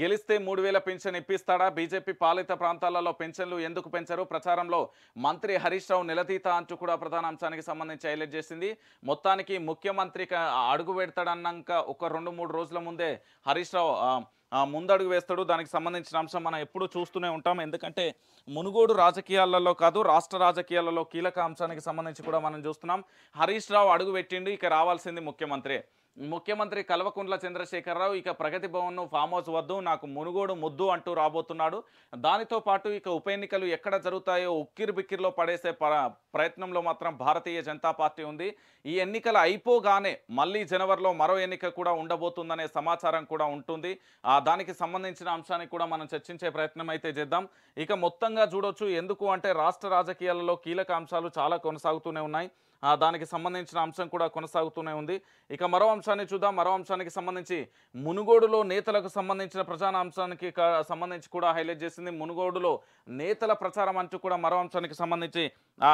గెలిస్తే మూడు వేల పెన్షన్ ఇప్పిస్తాడా బీజేపీ పాలిత ప్రాంతాలలో పెన్షన్లు ఎందుకు పెంచరు ప్రచారంలో మంత్రి హరీష్ రావు నిలదీత అంటూ కూడా ప్రధాన అంశానికి సంబంధించి హైలైట్ చేసింది మొత్తానికి ముఖ్యమంత్రి అడుగు పెడతాడన్నాక ఒక రెండు మూడు రోజుల ముందే హరీష్ రావు ముందడుగు వేస్తాడు దానికి సంబంధించిన అంశం మనం ఎప్పుడూ చూస్తూనే ఉంటాం ఎందుకంటే మునుగోడు రాజకీయాలలో కాదు రాష్ట్ర రాజకీయాలలో కీలక అంశానికి సంబంధించి కూడా మనం చూస్తున్నాం హరీష్ రావు అడుగు పెట్టిండు ఇక రావాల్సింది ముఖ్యమంత్రి ముఖ్యమంత్రి కల్వకుంట్ల చంద్రశేఖరరావు ఇక ప్రగతి భవన్ను ఫామ్ హౌస్ వద్దు నాకు మునుగోడు ముద్దు అంటూ రాబోతున్నాడు దానితో పాటు ఇక ఉప ఎన్నికలు ఎక్కడ జరుగుతాయో ఉక్కిరి బిక్కిరిలో పడేసే ప్రయత్నంలో మాత్రం భారతీయ జనతా పార్టీ ఉంది ఈ ఎన్నికలు అయిపోగానే మళ్ళీ జనవరిలో మరో ఎన్నిక కూడా ఉండబోతుందనే సమాచారం కూడా ఉంటుంది దానికి సంబంధించిన అంశాన్ని కూడా మనం చర్చించే ప్రయత్నం అయితే చేద్దాం ఇక మొత్తంగా చూడొచ్చు ఎందుకు అంటే రాష్ట్ర రాజకీయాలలో కీలక అంశాలు చాలా కొనసాగుతూనే ఉన్నాయి దానికి సంబంధించిన అంశం కూడా కొనసాగుతూనే ఉంది ఇక మరో అంశాన్ని చూద్దాం మరో అంశానికి సంబంధించి మునుగోడులో నేతలకు సంబంధించిన ప్రధాన అంశానికి సంబంధించి కూడా హైలైట్ చేసింది మునుగోడులో నేతల ప్రచారం అంటూ కూడా మరో అంశానికి సంబంధించి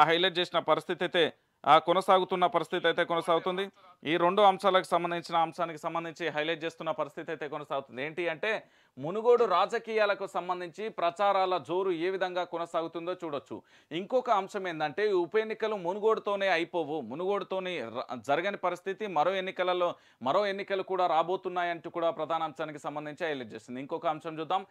హైలైట్ చేసిన పరిస్థితి అయితే కొనసాగుతున్న పరిస్థితి అయితే కొనసాగుతుంది ఈ రెండు అంశాలకు సంబంధించిన అంశానికి సంబంధించి హైలైట్ చేస్తున్న పరిస్థితి అయితే కొనసాగుతుంది ఏంటి అంటే మునుగోడు రాజకీయాలకు సంబంధించి ప్రచారాల జోరు ఏ విధంగా కొనసాగుతుందో చూడొచ్చు ఇంకొక అంశం ఏంటంటే ఉప ఎన్నికలు మునుగోడుతోనే అయిపోవు మునుగోడుతోనే జరగని పరిస్థితి మరో ఎన్నికలలో మరో ఎన్నికలు కూడా రాబోతున్నాయంటూ కూడా ప్రధాన అంశానికి సంబంధించి హైలైట్ చేసింది ఇంకొక అంశం చూద్దాం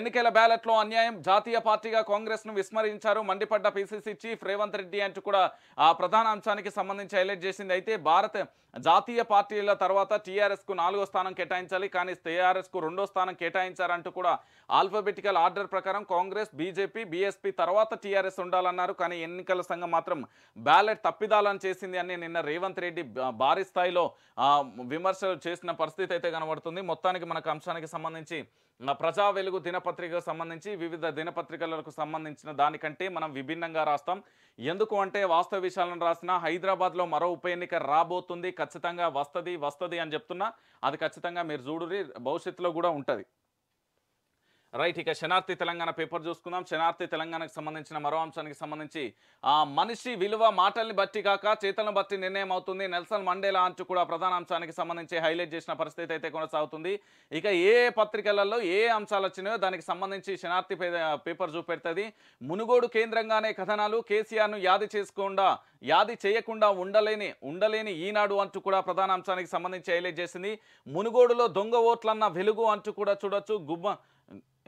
ఎన్నికల బ్యాలెట్లో అన్యాయం జాతీయ పార్టీగా కాంగ్రెస్ను విస్మరించారు మండిపడ్డ పిసిసి చీఫ్ రేవంత్ రెడ్డి అంటూ కూడా ఆ ప్రధాన అంశానికి సంబంధించి హైలైట్ చేసింది అయితే భారత్ జాతీయ పార్టీల తర్వాత టీఆర్ఎస్కు నాలుగో స్థానం కేటాయించాలి కానీ టీఆర్ఎస్కు రెండో స్థానం కేటాయించారంటూ కూడా ఆల్ఫాబెటికల్ ఆర్డర్ ప్రకారం కాంగ్రెస్ బీజేపీ బీఎస్పీ తర్వాత టీఆర్ఎస్ ఉండాలన్నారు కానీ ఎన్నికల సంఘం మాత్రం బ్యాలెట్ తప్పిదాలను చేసింది అని నిన్న రేవంత్ రెడ్డి భారీ స్థాయిలో విమర్శలు చేసిన పరిస్థితి అయితే కనబడుతుంది మొత్తానికి మనకు అంశానికి సంబంధించి ప్రజా వెలుగు దినపత్రికకు సంబంధించి వివిధ దినపత్రికలకు సంబంధించిన దానికంటే మనం విభిన్నంగా రాస్తాం ఎందుకు అంటే వాస్తవ విషయాలను రాసిన హైదరాబాద్లో మరో ఉప ఎన్నిక రాబోతుంది ఖచ్చితంగా వస్తుంది వస్తుంది అని చెప్తున్నా అది ఖచ్చితంగా మీరు చూడు భవిష్యత్తులో కూడా ఉంటుంది రైట్ ఇక శనార్థి తెలంగాణ పేపర్ చూసుకుందాం శనార్థి తెలంగాణకు సంబంధించిన మరో అంశానికి సంబంధించి ఆ మనిషి విలువ మాటల్ని బట్టి కాక చేతలను బట్టి నిర్ణయం అవుతుంది నెల్సన్ మండేలా అంచు కూడా ప్రధాన అంశానికి సంబంధించి హైలైట్ చేసిన పరిస్థితి అయితే కొనసాగుతుంది ఇక ఏ పత్రికలలో ఏ అంశాలు వచ్చినాయో దానికి సంబంధించి శనార్థి పేపర్ చూపెడుతుంది మునుగోడు కేంద్రంగానే కథనాలు కేసీఆర్ను యాది చేసుకోకుండా యాది చేయకుండా ఉండలేని ఉండలేని ఈనాడు అంటూ కూడా ప్రధాన అంశానికి సంబంధించి హైలైట్ చేసింది మునుగోడులో దొంగ ఓట్లన్న వెలుగు అంటూ కూడా చూడొచ్చు గుమ్మ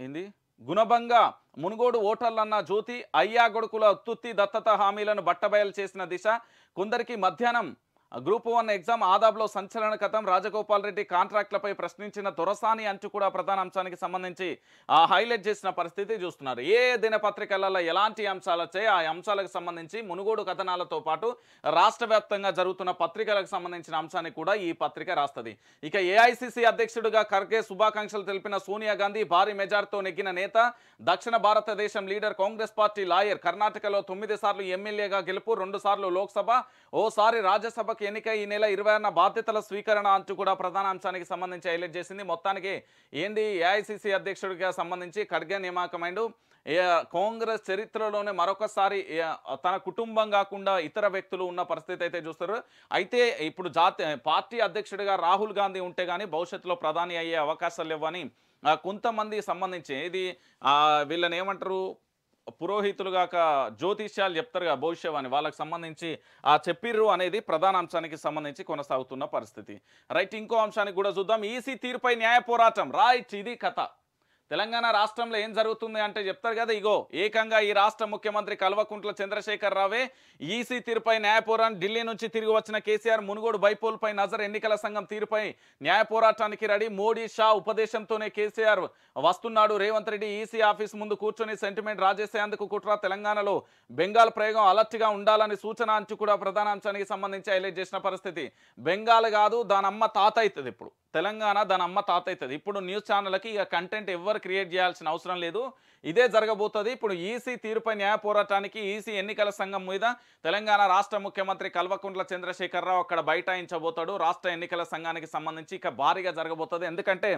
ఏంది గుణభంగా మునుగోడు ఓటర్లన్న జ్యోతి అయ్యా గొడుకుల ఉత్తుత్తి దత్తత హామీలను బట్టబయలు చేసిన దిశ కొందరికి మధ్యాహ్నం గ్రూప్ వన్ ఎగ్జామ్ ఆదాబ్లో సంచలన కథం రాజగోపాల్ రెడ్డి కాంట్రాక్ట్లపై ప్రశ్నించిన దొరసాని అంచు కూడా ప్రధాన అంశానికి సంబంధించి హైలైట్ చేసిన పరిస్థితి చూస్తున్నారు ఏ దినపత్రికలలో ఎలాంటి అంశాలు వచ్చాయి ఆ అంశాలకు సంబంధించి మునుగోడు కథనాలతో పాటు రాష్ట్ర జరుగుతున్న పత్రికలకు సంబంధించిన అంశాన్ని కూడా ఈ పత్రిక రాస్తుంది ఇక ఏఐసిసి అధ్యక్షుడిగా ఖర్గే శుభాకాంక్షలు తెలిపిన సోనియా గాంధీ భారీ మెజార్తో నెగ్గిన నేత దక్షిణ భారతదేశం లీడర్ కాంగ్రెస్ పార్టీ లాయర్ కర్ణాటకలో తొమ్మిది సార్లు ఎమ్మెల్యేగా గెలుపు రెండు సార్లు లోక్సభ ఓసారి రాజ్యసభకి ఎన్నిక ఈ నెల ఇరవై ఆరున బాధ్యతల స్వీకరణ అంటూ కూడా ప్రధాన అంశానికి సంబంధించి హైలైట్ చేసింది మొత్తానికి ఏంది ఏఐసిసి అధ్యక్షుడిగా సంబంధించి ఖడ్గే నియామకమైండు కాంగ్రెస్ చరిత్రలోనే మరొకసారి తన కుటుంబం కాకుండా ఇతర వ్యక్తులు ఉన్న పరిస్థితి అయితే చూస్తారు అయితే ఇప్పుడు జాతీయ పార్టీ అధ్యక్షుడిగా రాహుల్ గాంధీ ఉంటే కానీ భవిష్యత్తులో ప్రధాని అయ్యే అవకాశాలు ఇవ్వని కొంతమంది సంబంధించి ఇది వీళ్ళని ఏమంటారు పురోహితులు గాక జ్యోతిష్యాలు చెప్తారు కదా భవిష్యవాణి వాళ్ళకి సంబంధించి ఆ చెప్పిర్రు అనేది ప్రధాన అంశానికి సంబంధించి కొనసాగుతున్న పరిస్థితి రైట్ ఇంకో అంశానికి కూడా చూద్దాం ఈసీ తీరుపై న్యాయ పోరాటం రైట్ ఇది కథ తెలంగాణ రాష్ట్రంలో ఏం జరుగుతుంది అంటే చెప్తారు కదా ఇగో ఏకంగా ఈ రాష్ట్ర ముఖ్యమంత్రి కల్వకుంట్ల చంద్రశేఖర్ రావే ఈసీ తీరుపై న్యాయపోరాన్ని ఢిల్లీ నుంచి తిరిగి వచ్చిన కేసీఆర్ మునుగోడు బైపోల్పై నజర్ ఎన్నికల సంఘం తీరుపై న్యాయ పోరాటానికి రెడీ మోడీ షా ఉపదేశంతోనే కేసీఆర్ వస్తున్నాడు రేవంత్ రెడ్డి ఈసీ ఆఫీస్ ముందు కూర్చొని సెంటిమెంట్ రాజేసేందుకు కుట్ర తెలంగాణలో బెంగాల్ ప్రయోగం అలర్ట్గా ఉండాలని సూచన అంచు కూడా ప్రధానాంశానికి సంబంధించి హైలైట్ చేసిన పరిస్థితి బెంగాల్ కాదు దానమ్మ తాత అవుతుంది ఇప్పుడు తెలంగాణ దాని అమ్మ తాత అవుతుంది ఇప్పుడు న్యూస్ ఛానళ్ళకి ఇక కంటెంట్ ఎవ్వరు క్రియేట్ చేయాల్సిన అవసరం లేదు ఇదే జరగబోతుంది ఇప్పుడు ఈసీ తీరుపై న్యాయ పోరాటానికి ఈసీ ఎన్నికల సంఘం మీద తెలంగాణ రాష్ట్ర ముఖ్యమంత్రి కల్వకుంట్ల చంద్రశేఖరరావు అక్కడ బైఠాయించబోతాడు రాష్ట్ర ఎన్నికల సంఘానికి సంబంధించి ఇక భారీగా జరగబోతుంది ఎందుకంటే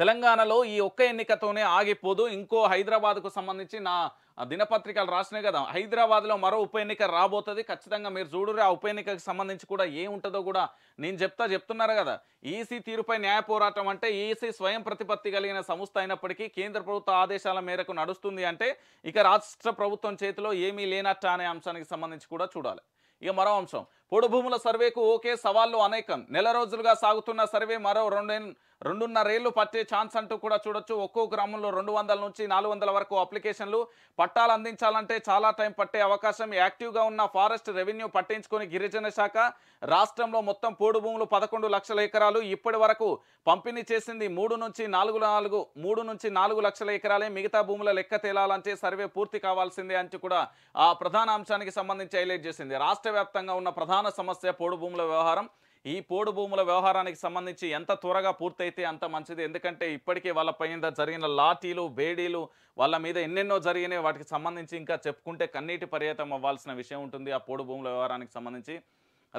తెలంగాణలో ఈ ఒక్క ఎన్నికతోనే ఆగిపోదు ఇంకో హైదరాబాద్కు సంబంధించి నా దినపత్రికలు రాసినాయి కదా హైదరాబాద్లో మరో ఉప ఎన్నిక రాబోతుంది ఖచ్చితంగా మీరు చూడరు ఆ ఉప ఎన్నికకు సంబంధించి కూడా ఏముంటుందో కూడా నేను చెప్తా చెప్తున్నారు కదా ఈసీ తీరుపై న్యాయ పోరాటం అంటే ఈసీ స్వయం ప్రతిపత్తి కలిగిన సంస్థ అయినప్పటికీ కేంద్ర ప్రభుత్వ ఆదేశాల మేరకు నడుస్తుంది అంటే ఇక రాష్ట్ర ప్రభుత్వం చేతిలో ఏమీ లేనట్ట అనే అంశానికి సంబంధించి కూడా చూడాలి ఇక మరో అంశం పొడుభూముల సర్వేకు ఓకే సవాళ్లు అనేకం నెల రోజులుగా సాగుతున్న సర్వే మరో రెండు రెండున్నరేళ్లు పట్టే ఛాన్స్ అంటూ కూడా చూడొచ్చు ఒక్కో గ్రామంలో రెండు వందల నుంచి నాలుగు వందల వరకు అప్లికేషన్లు పట్టాలు అందించాలంటే చాలా టైం పట్టే అవకాశం యాక్టివ్గా ఉన్న ఫారెస్ట్ రెవెన్యూ పట్టించుకుని గిరిజన శాఖ రాష్ట్రంలో మొత్తం పోడు భూములు పదకొండు లక్షల ఎకరాలు ఇప్పటి వరకు పంపిణీ చేసింది మూడు నుంచి నాలుగు నాలుగు మూడు నుంచి నాలుగు లక్షల ఎకరాలే మిగతా భూముల లెక్క తేలాలంటే సర్వే పూర్తి కావాల్సిందే అంటూ కూడా ఆ ప్రధాన అంశానికి సంబంధించి హైలైట్ చేసింది రాష్ట్ర ఉన్న ప్రధాన ప్రధాన సమస్య పోడు భూముల వ్యవహారం ఈ పోడు భూముల వ్యవహారానికి సంబంధించి ఎంత త్వరగా పూర్తయితే అంత మంచిది ఎందుకంటే ఇప్పటికే వాళ్ళ పైన జరిగిన లాఠీలు బేడీలు వాళ్ళ మీద ఎన్నెన్నో జరిగినాయి వాటికి సంబంధించి ఇంకా చెప్పుకుంటే కన్నీటి పర్యటం అవ్వాల్సిన విషయం ఉంటుంది ఆ పోడు భూముల వ్యవహారానికి సంబంధించి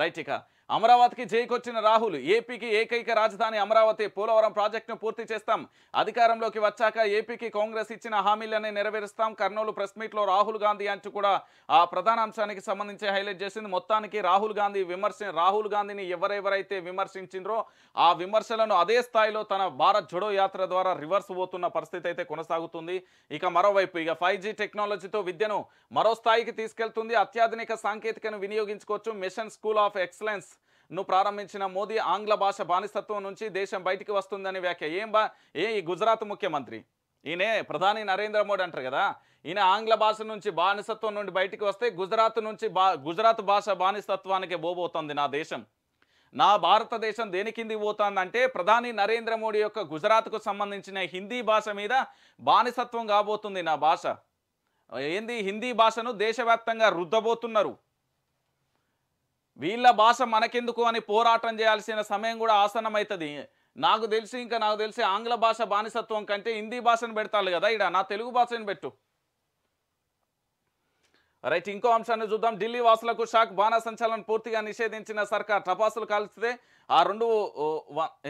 రైట్ ఇక అమరావతికి జైకొచ్చిన రాహుల్ ఏపీకి ఏకైక రాజధాని అమరావతి పోలవరం ప్రాజెక్టును పూర్తి చేస్తాం అధికారంలోకి వచ్చాక ఏపీకి కాంగ్రెస్ ఇచ్చిన హామీలనే నెరవేరుస్తాం కర్నూలు ప్రెస్ మీట్లో రాహుల్ గాంధీ అంటూ కూడా ఆ ప్రధాన అంశానికి సంబంధించి హైలైట్ చేసింది మొత్తానికి రాహుల్ గాంధీ విమర్శ రాహుల్ గాంధీని ఎవరెవరైతే విమర్శించిండ్రో ఆ విమర్శలను అదే స్థాయిలో తన భారత్ జడో యాత్ర ద్వారా రివర్స్ పోతున్న పరిస్థితి అయితే కొనసాగుతుంది ఇక మరోవైపు ఇక ఫైవ్ టెక్నాలజీతో విద్యను మరో స్థాయికి తీసుకెళ్తుంది అత్యాధునిక సాంకేతికను వినియోగించుకోవచ్చు మిషన్ స్కూల్ ఆఫ్ ఎక్సలెన్స్ నువ్వు ప్రారంభించిన మోదీ ఆంగ్ల భాష బానిసత్వం నుంచి దేశం బయటికి వస్తుందని వ్యాఖ్య ఏం బా ఏ ఈ గుజరాత్ ముఖ్యమంత్రి ఈయనే ప్రధాని నరేంద్ర మోడీ అంటారు కదా ఈయన ఆంగ్ల భాష నుంచి బానిసత్వం నుండి బయటికి వస్తే గుజరాత్ నుంచి గుజరాత్ భాష బానిసత్వానికి పోబోతుంది నా దేశం నా భారతదేశం దేని కింది పోతుందంటే ప్రధాని నరేంద్ర మోడీ యొక్క గుజరాత్కు సంబంధించిన హిందీ భాష మీద బానిసత్వం కాబోతుంది నా భాష ఏంది హిందీ భాషను దేశవ్యాప్తంగా రుద్దబోతున్నారు వీళ్ళ భాష మనకెందుకు అని పోరాటం చేయాల్సిన సమయం కూడా అవుతుంది నాకు తెలిసి ఇంకా నాకు తెలిసి ఆంగ్ల భాష బానిసత్వం కంటే హిందీ భాషను పెడతాను కదా ఇడ నా తెలుగు భాషను పెట్టు రైట్ ఇంకో అంశాన్ని చూద్దాం ఢిల్లీ వాసులకు షాక్ సంచలనం పూర్తిగా నిషేధించిన సర్కార్ టపాసులు కాల్చితే ఆ రెండు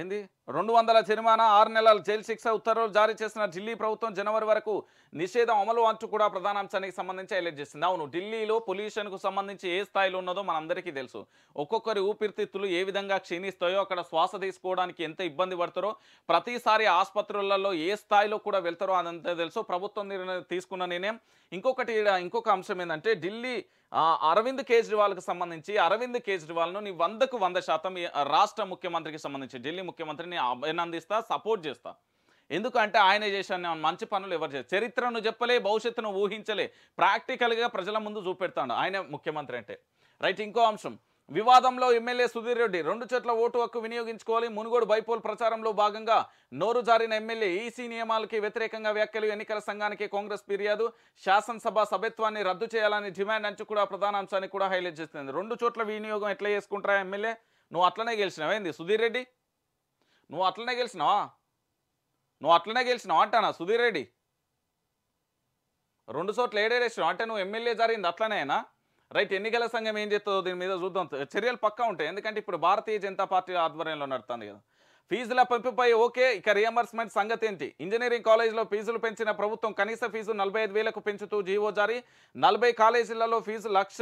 ఏంది రెండు వందల జరిమానా ఆరు నెలల జైలు శిక్ష ఉత్తర్వులు జారీ చేసిన ఢిల్లీ ప్రభుత్వం జనవరి వరకు నిషేధం అమలు అంటూ కూడా ప్రధానాంశానికి సంబంధించి హైలైట్ చేసింది అవును ఢిల్లీలో పొల్యూషన్కు సంబంధించి ఏ స్థాయిలో ఉన్నదో మనందరికీ తెలుసు ఒక్కొక్కరి ఊపిరితిత్తులు ఏ విధంగా క్షీణిస్తాయో అక్కడ శ్వాస తీసుకోవడానికి ఎంత ఇబ్బంది పడతారో ప్రతిసారి ఆసుపత్రులలో ఏ స్థాయిలో కూడా వెళ్తారో అదంతా తెలుసు ప్రభుత్వం తీసుకున్న నిర్ణయం ఇంకొకటి ఇంకొక అంశం ఏంటంటే ఢిల్లీ అరవింద్ కేజ్రీవాల్కి సంబంధించి అరవింద్ కేజ్రీవాల్ను నీ వందకు వంద శాతం రాష్ట్ర ముఖ్యమంత్రికి సంబంధించి ఢిల్లీ ముఖ్యమంత్రిని అభినందిస్తా సపోర్ట్ చేస్తా ఎందుకంటే ఆయన చేసిన మంచి పనులు ఎవరు చేస్తారు చరిత్రను చెప్పలే భవిష్యత్తును ఊహించలే ప్రాక్టికల్గా ప్రజల ముందు చూపెడతాడు ఆయన ముఖ్యమంత్రి అంటే రైట్ ఇంకో అంశం వివాదంలో ఎమ్మెల్యే సుధీర్ రెడ్డి రెండు చెట్ల ఓటు హక్కు వినియోగించుకోవాలి మునుగోడు బైపోల్ ప్రచారంలో భాగంగా నోరు జారిన ఎమ్మెల్యే ఈసీ నియమాలకి వ్యతిరేకంగా వ్యాఖ్యలు ఎన్నికల సంఘానికి కాంగ్రెస్ ఫిర్యాదు శాసనసభ సభ్యత్వాన్ని రద్దు చేయాలని డిమాండ్ అంచు కూడా ప్రధానాంశాన్ని కూడా హైలైట్ చేస్తుంది రెండు చోట్ల వినియోగం ఎట్లా చేసుకుంటారా ఎమ్మెల్యే నువ్వు అట్లనే గెలిచినావా ఏంది సుధీర్ రెడ్డి నువ్వు అట్లనే గెలిచినావా నువ్వు అట్లనే గెలిచినావా అంటానా సుధీర్ రెడ్డి రెండు చోట్ల ఏడేడేసినావు అంటే నువ్వు ఎమ్మెల్యే జరిగింది అట్లనేనా రైట్ ఎన్నికల సంఘం ఏం చేస్తుందో దీని మీద చూద్దాం చర్యలు పక్కా ఉంటాయి ఎందుకంటే ఇప్పుడు భారతీయ జనతా పార్టీ ఆధ్వర్యంలో నడుతుంది కదా ఫీజుల పెంపుపై ఓకే ఇక రియంబర్స్మెంట్ సంగతి ఏంటి ఇంజనీరింగ్ కాలేజీలో ఫీజులు పెంచిన ప్రభుత్వం కనీస ఫీజు నలభై ఐదు వేలకు పెంచుతూ జీవో జారీ నలభై కాలేజీలలో fee lakh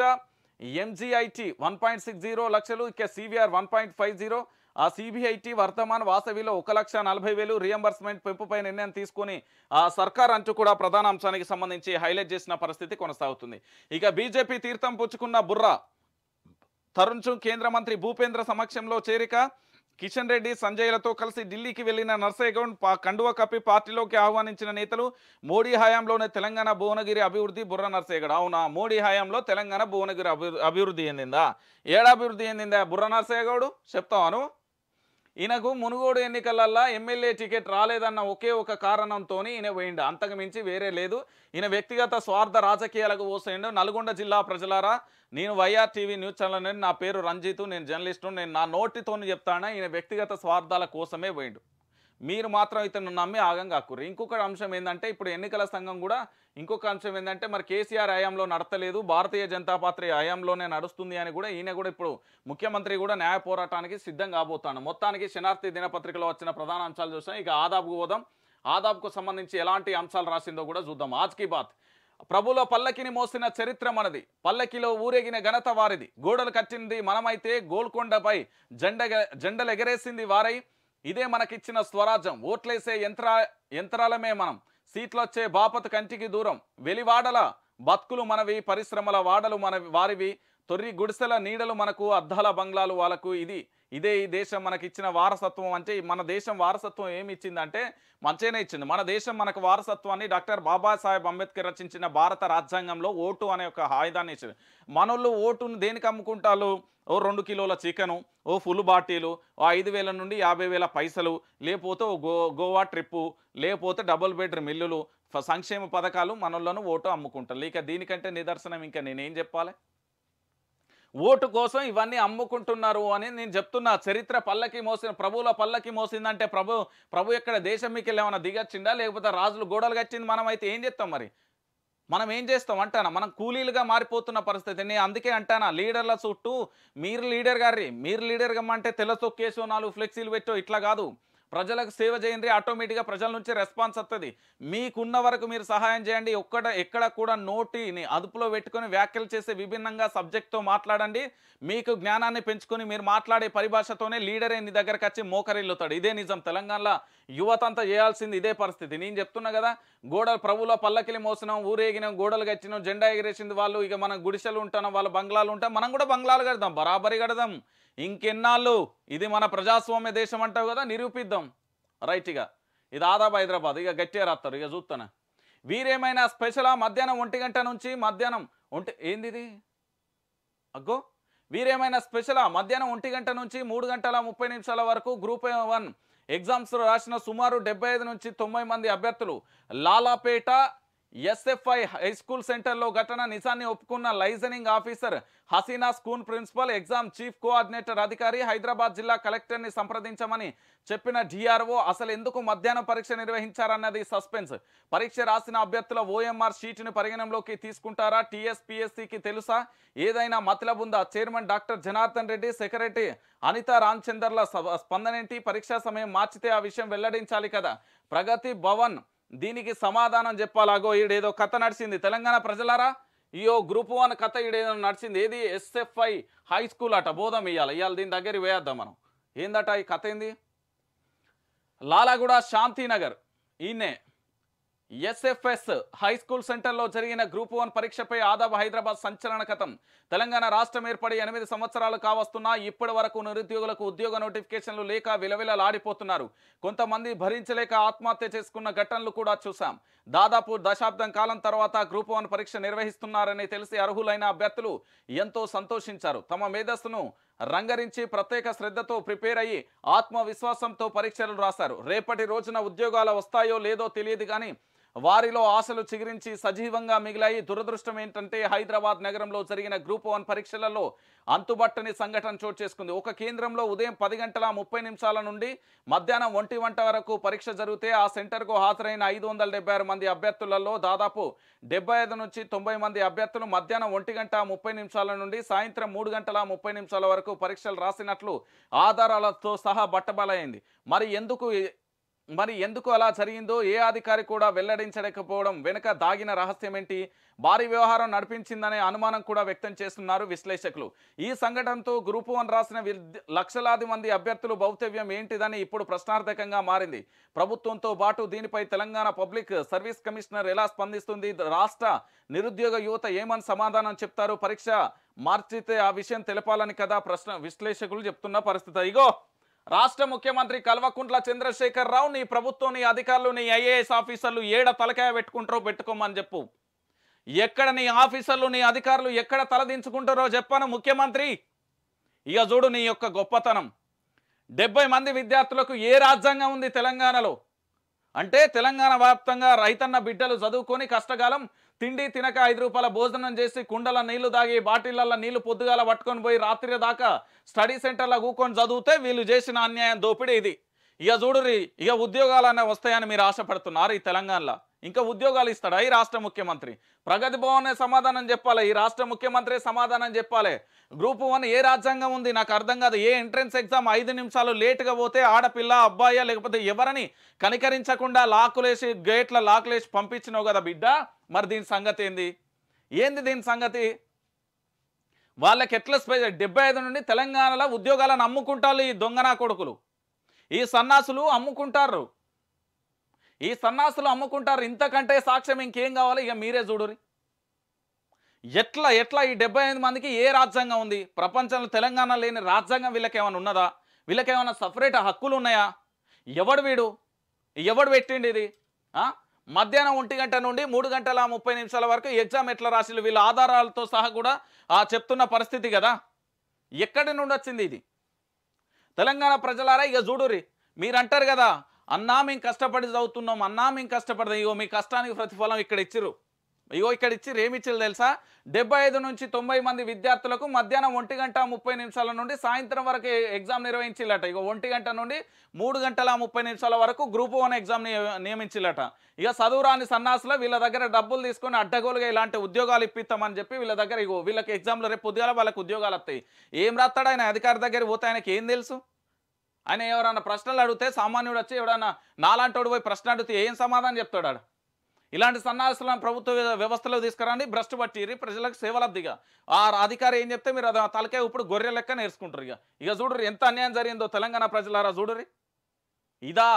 MGIT one point six zero లక్షలు ఇక CVR one point five zero ఆ సిబిఐటి వర్తమాన వాసవిలో ఒక లక్ష నలభై వేలు రియంబర్స్మెంట్ పెంపుపై నిర్ణయం తీసుకుని ఆ సర్కార్ అంటూ కూడా ప్రధాన అంశానికి సంబంధించి హైలైట్ చేసిన పరిస్థితి కొనసాగుతుంది ఇక బీజేపీ తీర్థం పుచ్చుకున్న బుర్రా తరుణ్ కేంద్ర మంత్రి భూపేంద్ర సమక్షంలో చేరిక కిషన్ రెడ్డి సంజయ్లతో కలిసి ఢిల్లీకి వెళ్లిన నర్సేగౌడ్ కండువ కప్పి పార్టీలోకి ఆహ్వానించిన నేతలు మోడీ హయాంలోనే తెలంగాణ భువనగిరి అభివృద్ధి బుర్ర నర్సేగౌడ్ అవునా మోడీ హయాంలో తెలంగాణ భువనగిరి అభివృద్ధి చెందిందా ఏడాభివృద్ధి చెందిందా బుర్ర నర్సేగౌడ్ చెప్తావాను ఈయనకు మునుగోడు ఎన్నికలల్లో ఎమ్మెల్యే టికెట్ రాలేదన్న ఒకే ఒక కారణంతో ఈయన పోయిండు అంతకు మించి వేరే లేదు ఈయన వ్యక్తిగత స్వార్థ రాజకీయాలకు పోసేయండు నల్గొండ జిల్లా ప్రజలారా నేను వైఆర్ టీవీ న్యూస్ ఛానల్ నేను నా పేరు రంజిత్ నేను జర్నలిస్టు నేను నా నోటితో చెప్తాను ఈయన వ్యక్తిగత స్వార్థాల కోసమే పోయిండు మీరు మాత్రం ఇతను నమ్మి ఆగం కాకూరు ఇంకొక అంశం ఏంటంటే ఇప్పుడు ఎన్నికల సంఘం కూడా ఇంకొక అంశం ఏంటంటే మరి కేసీఆర్ హయాంలో నడతలేదు భారతీయ జనతా పార్టీ హయాంలోనే నడుస్తుంది అని కూడా ఈయన కూడా ఇప్పుడు ముఖ్యమంత్రి కూడా న్యాయ పోరాటానికి సిద్ధం కాబోతాను మొత్తానికి శనార్థి దినపత్రికలో వచ్చిన ప్రధాన అంశాలు చూసినా ఇక ఆదాబ్కు పోదాం ఆదాబ్కు సంబంధించి ఎలాంటి అంశాలు రాసిందో కూడా చూద్దాం ఆజ్కి బాత్ ప్రభులో పల్లకిని మోసిన చరిత్ర మనది పల్లకిలో ఊరేగిన ఘనత వారిది గోడలు కట్టింది మనమైతే గోల్కొండపై జెండ జెండలు ఎగరేసింది వారై ఇదే మనకిచ్చిన స్వరాజ్యం ఓట్లేసే యంత్ర యంత్రాలమే మనం సీట్లొచ్చే బాపత కంటికి దూరం వెలివాడల బతుకులు మనవి పరిశ్రమల వాడలు మన వారివి తొర్రి గుడిసెల నీడలు మనకు అద్దాల బంగ్లాలు వాళ్ళకు ఇది ఇదే ఈ దేశం మనకి ఇచ్చిన వారసత్వం అంటే మన దేశం వారసత్వం ఏమి ఇచ్చిందంటే మంచిగానే ఇచ్చింది మన దేశం మనకు వారసత్వాన్ని డాక్టర్ బాబాసాహెబ్ అంబేద్కర్ రచించిన భారత రాజ్యాంగంలో ఓటు అనే ఒక ఆయుధాన్ని ఇచ్చింది మనోళ్ళు ఓటును దేనికి అమ్ముకుంటారు ఓ రెండు కిలోల చికెను ఓ ఫుల్ బాటిలు ఓ ఐదు వేల నుండి యాభై వేల పైసలు లేకపోతే ఓ గో గోవా ట్రిప్పు లేకపోతే డబుల్ బెడ్రూమ్ ఇల్లులు సంక్షేమ పథకాలు మనల్లోనూ ఓటు అమ్ముకుంటారు ఇక దీనికంటే నిదర్శనం ఇంకా నేనేం చెప్పాలి ఓటు కోసం ఇవన్నీ అమ్ముకుంటున్నారు అని నేను చెప్తున్నా చరిత్ర పల్లకి మోసిన ప్రభువుల పల్లకి మోసిందంటే ప్రభు ప్రభు ఎక్కడ దేశం మీకు ఏమైనా దిగచ్చిందా లేకపోతే రాజులు గోడలు గచ్చింది మనం అయితే ఏం చెప్తాం మరి మనం ఏం చేస్తాం అంటానా మనం కూలీలుగా మారిపోతున్న పరిస్థితిని అందుకే అంటానా లీడర్ల చుట్టూ మీరు లీడర్ గారి మీరు లీడర్ గమ్మంటే తెల్ల తొక్కేసో నాలుగు ఫ్లెక్సీలు పెట్టో ఇట్లా కాదు ప్రజలకు సేవ చేయండి ఆటోమేటిక్గా ప్రజల నుంచి రెస్పాన్స్ వస్తుంది మీకున్న వరకు మీరు సహాయం చేయండి ఒక్కడ ఎక్కడ కూడా నోటిని అదుపులో పెట్టుకొని వ్యాఖ్యలు చేసే విభిన్నంగా సబ్జెక్ట్తో మాట్లాడండి మీకు జ్ఞానాన్ని పెంచుకొని మీరు మాట్లాడే పరిభాషతోనే లీడరే నీ దగ్గరకు వచ్చి మోకరిల్లుతాడు ఇదే నిజం తెలంగాణలో యువతంతా చేయాల్సింది ఇదే పరిస్థితి నేను చెప్తున్నా కదా గోడలు ప్రభులో పల్లకిలి మోసినాం ఊరేగినాం గోడలు గచ్చినాం జెండా ఎగిరేసింది వాళ్ళు ఇక మనం గుడిసెలు ఉంటాం వాళ్ళ బంగ్లాలు ఉంటాం మనం కూడా బంగ్లాలు కడదాం బరాబరి కడదాం ఇంకెన్నాళ్ళు ఇది మన ప్రజాస్వామ్య దేశం అంటావు కదా నిరూపిద్దాం రైట్ ఇక ఇది ఆదాబ్ హైదరాబాద్ ఇక గట్టి రాస్తారు ఇక చూస్తాను వీరేమైనా స్పెషలా మధ్యాహ్నం ఒంటి గంట నుంచి మధ్యాహ్నం ఒంటి ఏంది అగ్గో వీరేమైనా స్పెషలా మధ్యాహ్నం ఒంటి గంట నుంచి మూడు గంటల ముప్పై నిమిషాల వరకు గ్రూప్ వన్ ఎగ్జామ్స్ రాసిన సుమారు డెబ్బై నుంచి తొంభై మంది అభ్యర్థులు లాలాపేట ఎస్ఎఫ్ఐ హై స్కూల్ సెంటర్లో ఘటన నిజాన్ని ఒప్పుకున్న liaisoning officer Haseena school principal exam chief coordinator అధికారి హైదరాబాద్ జిల్లా కలెక్టర్ని సంప్రదించమని చెప్పిన డిఆర్ఓ అసలు ఎందుకు మధ్యాహ్నం పరీక్ష నిర్వహించారన్నది సస్పెన్స్ పరీక్ష రాసిన అభ్యర్థుల ఓఎంఆర్ షీట్ని పరిగణంలోకి తీసుకుంటారా టీఎస్పీఎస్సీకి తెలుసా ఏదైనా మతలబుందా chairman doctor Janardhan Reddy secretary Anitha రామచందర్ల స్పందనేంటి పరీక్షా సమయం మార్చితే ఆ విషయం వెల్లడించాలి కదా ప్రగతి భవన్ దీనికి సమాధానం చెప్పాలాగో ఈడేదో కథ నడిచింది తెలంగాణ ప్రజలారా ఈయో గ్రూప్ వన్ కథ ఈడేదో నడిచింది ఏది ఎస్ఎఫ్ఐ హై స్కూల్ అట బోధం ఇవ్వాలి ఇవాళ దీని దగ్గరికి వేయద్దాం మనం ఏందట ఈ కథ ఏంది లాలాగూడ శాంతినగర్ ఈయనే ఎస్ఎఫ్ఎస్ హై స్కూల్ సెంటర్లో జరిగిన గ్రూప్ వన్ పరీక్షపై ఆదాబ్ హైదరాబాద్ సంచలన కథం తెలంగాణ రాష్ట్రం ఏర్పడి ఎనిమిది సంవత్సరాలు కావస్తున్నా ఇప్పటి వరకు నిరుద్యోగులకు ఉద్యోగ నోటిఫికేషన్లు లేక విలవిలలాడిపోతున్నారు కొంతమంది భరించలేక ఆత్మహత్య చేసుకున్న ఘటనలు కూడా చూశాం దాదాపు దశాబ్దం కాలం తర్వాత గ్రూప్ వన్ పరీక్ష నిర్వహిస్తున్నారని తెలిసి అర్హులైన అభ్యర్థులు ఎంతో సంతోషించారు తమ మేధస్సును రంగరించి ప్రత్యేక శ్రద్ధతో ప్రిపేర్ అయ్యి ఆత్మవిశ్వాసంతో పరీక్షలు రాశారు రేపటి రోజున ఉద్యోగాలు వస్తాయో లేదో తెలియదు కానీ వారిలో ఆశలు చిగురించి సజీవంగా మిగిలాయి దురదృష్టం ఏంటంటే హైదరాబాద్ నగరంలో జరిగిన గ్రూప్ వన్ పరీక్షలలో అంతుబట్టని సంఘటన చోటు చేసుకుంది ఒక కేంద్రంలో ఉదయం పది గంటల ముప్పై నిమిషాల నుండి మధ్యాహ్నం ఒంటి వంట వరకు పరీక్ష జరిగితే ఆ సెంటర్కు హాజరైన ఐదు మంది అభ్యర్థులలో దాదాపు డెబ్బై నుంచి తొంభై మంది అభ్యర్థులు మధ్యాహ్నం ఒంటి గంట ముప్పై నిమిషాల నుండి సాయంత్రం మూడు గంటల ముప్పై నిమిషాల వరకు పరీక్షలు రాసినట్లు ఆధారాలతో సహా బట్టబలైంది మరి ఎందుకు మరి ఎందుకు అలా జరిగిందో ఏ అధికారి కూడా వెల్లడించలేకపోవడం వెనుక దాగిన రహస్యం ఏంటి భారీ వ్యవహారం నడిపించిందనే అనుమానం కూడా వ్యక్తం చేస్తున్నారు విశ్లేషకులు ఈ సంఘటనతో గ్రూప్ వన్ రాసిన లక్షలాది మంది అభ్యర్థులు భౌతవ్యం ఏంటిదని ఇప్పుడు ప్రశ్నార్థకంగా మారింది ప్రభుత్వంతో పాటు దీనిపై తెలంగాణ పబ్లిక్ సర్వీస్ కమిషనర్ ఎలా స్పందిస్తుంది రాష్ట్ర నిరుద్యోగ యువత ఏమని సమాధానం చెప్తారు పరీక్ష మార్చితే ఆ విషయం తెలపాలని కదా ప్రశ్న విశ్లేషకులు చెప్తున్న పరిస్థితి ఇగో రాష్ట్ర ముఖ్యమంత్రి కల్వకుంట్ల చంద్రశేఖర్ రావు నీ ప్రభుత్వం నీ అధికారులు నీ ఐఏఎస్ ఆఫీసర్లు ఏడ తలకాయ పెట్టుకుంటారో పెట్టుకోమని చెప్పు ఎక్కడ నీ ఆఫీసర్లు నీ అధికారులు ఎక్కడ తలదించుకుంటారో చెప్పాను ముఖ్యమంత్రి ఇక చూడు నీ యొక్క గొప్పతనం డెబ్బై మంది విద్యార్థులకు ఏ రాజ్యాంగం ఉంది తెలంగాణలో అంటే తెలంగాణ వ్యాప్తంగా రైతన్న బిడ్డలు చదువుకొని కష్టకాలం తిండి తినక ఐదు రూపాయల భోజనం చేసి కుండల నీళ్లు దాగి బాటిళ్ళ నీళ్లు పొద్దుగాల పట్టుకొని పోయి రాత్రి దాకా స్టడీ సెంటర్లో కూకొని చదివితే వీళ్ళు చేసిన అన్యాయం దోపిడీ ఇది ఇక చూడురి ఇక ఉద్యోగాలనే వస్తాయని మీరు ఆశపడుతున్నారు ఈ తెలంగాణలో ఇంకా ఉద్యోగాలు ఇస్తాడా ఈ రాష్ట్ర ముఖ్యమంత్రి ప్రగతి భవనే సమాధానం చెప్పాలి ఈ రాష్ట్ర ముఖ్యమంత్రి సమాధానం చెప్పాలి గ్రూప్ వన్ ఏ రాజ్యాంగం ఉంది నాకు అర్థం కాదు ఏ ఎంట్రన్స్ ఎగ్జామ్ ఐదు నిమిషాలు లేటుగా పోతే ఆడపిల్ల అబ్బాయా లేకపోతే ఎవరని కనికరించకుండా లాకులేసి గేట్ల లాకులేసి పంపించినావు కదా బిడ్డ మరి దీని సంగతి ఏంది ఏంది దీని సంగతి వాళ్ళకి ఎట్లా స్పెషల్ డెబ్బై ఐదు నుండి తెలంగాణలో ఉద్యోగాలను అమ్ముకుంటారు ఈ దొంగనా కొడుకులు ఈ సన్నాసులు అమ్ముకుంటారు ఈ సన్నాసులు అమ్ముకుంటారు ఇంతకంటే సాక్ష్యం ఇంకేం కావాలి ఇక మీరే చూడురి ఎట్లా ఎట్లా ఈ డెబ్బై ఐదు మందికి ఏ రాజ్యాంగం ఉంది ప్రపంచంలో తెలంగాణ లేని రాజ్యాంగం వీళ్ళకేమైనా ఉన్నదా వీళ్ళకేమైనా సపరేట్ హక్కులు ఉన్నాయా ఎవడు వీడు ఎవడు పెట్టిండి ఇది మధ్యాహ్నం ఒంటి గంట నుండి మూడు గంటల ముప్పై నిమిషాల వరకు ఎగ్జామ్ ఎట్లా రాసిలు వీళ్ళ ఆధారాలతో సహా కూడా చెప్తున్న పరిస్థితి కదా ఎక్కడి నుండి వచ్చింది ఇది తెలంగాణ ప్రజలారా ఇక చూడురి మీరంటారు కదా అన్నా మేము కష్టపడి చదువుతున్నాం అన్నా మేము కష్టపడదాం అయ్యో మీ కష్టానికి ప్రతిఫలం ఇక్కడ ఇచ్చిరు అయ్యో ఇక్కడ ఇచ్చిరు ఏమి ఇచ్చారు తెలుసా డెబ్బై ఐదు నుంచి తొంభై మంది విద్యార్థులకు మధ్యాహ్నం ఒంటి గంట ముప్పై నిమిషాల నుండి సాయంత్రం వరకు ఎగ్జామ్ నిర్వహించిల్లట ఇక ఒంటి గంట నుండి మూడు గంటల ముప్పై నిమిషాల వరకు గ్రూప్ వన్ ఎగ్జామ్ నియమించిల్లట ఇక చదువురాని సన్నాసుల వీళ్ళ దగ్గర డబ్బులు తీసుకొని అడ్డగోలుగా ఇలాంటి ఉద్యోగాలు ఇప్పిస్తామని చెప్పి వీళ్ళ దగ్గర ఇగో వీళ్ళకి ఎగ్జామ్లు రేపు పొద్దుగాల వాళ్ళకి ఉద్యోగాలు వస్తాయి ఏం రాస్తాడు ఆయన అధికారి దగ్గర పోతే ఆయనకి ఏం తెలుసు ఆయన ఎవరన్నా ప్రశ్నలు అడిగితే సామాన్యుడు వచ్చి ఎవడన్నా నాలాంటోడు పోయి ప్రశ్న అడిగితే ఏం సమాధానం చెప్తాడు ఇలాంటి సన్నాసులను ప్రభుత్వ వ్యవస్థలో తీసుకురండి భ్రష్టు పట్టిర్రి ప్రజలకు సేవలబ్దిగా ఆ అధికారి ఏం చెప్తే మీరు అది తలకే ఇప్పుడు గొర్రె లెక్క నేర్చుకుంటారు ఇక ఇక చూడరు ఎంత అన్యాయం జరిగిందో తెలంగాణ ప్రజలారా చూడరి ఇదా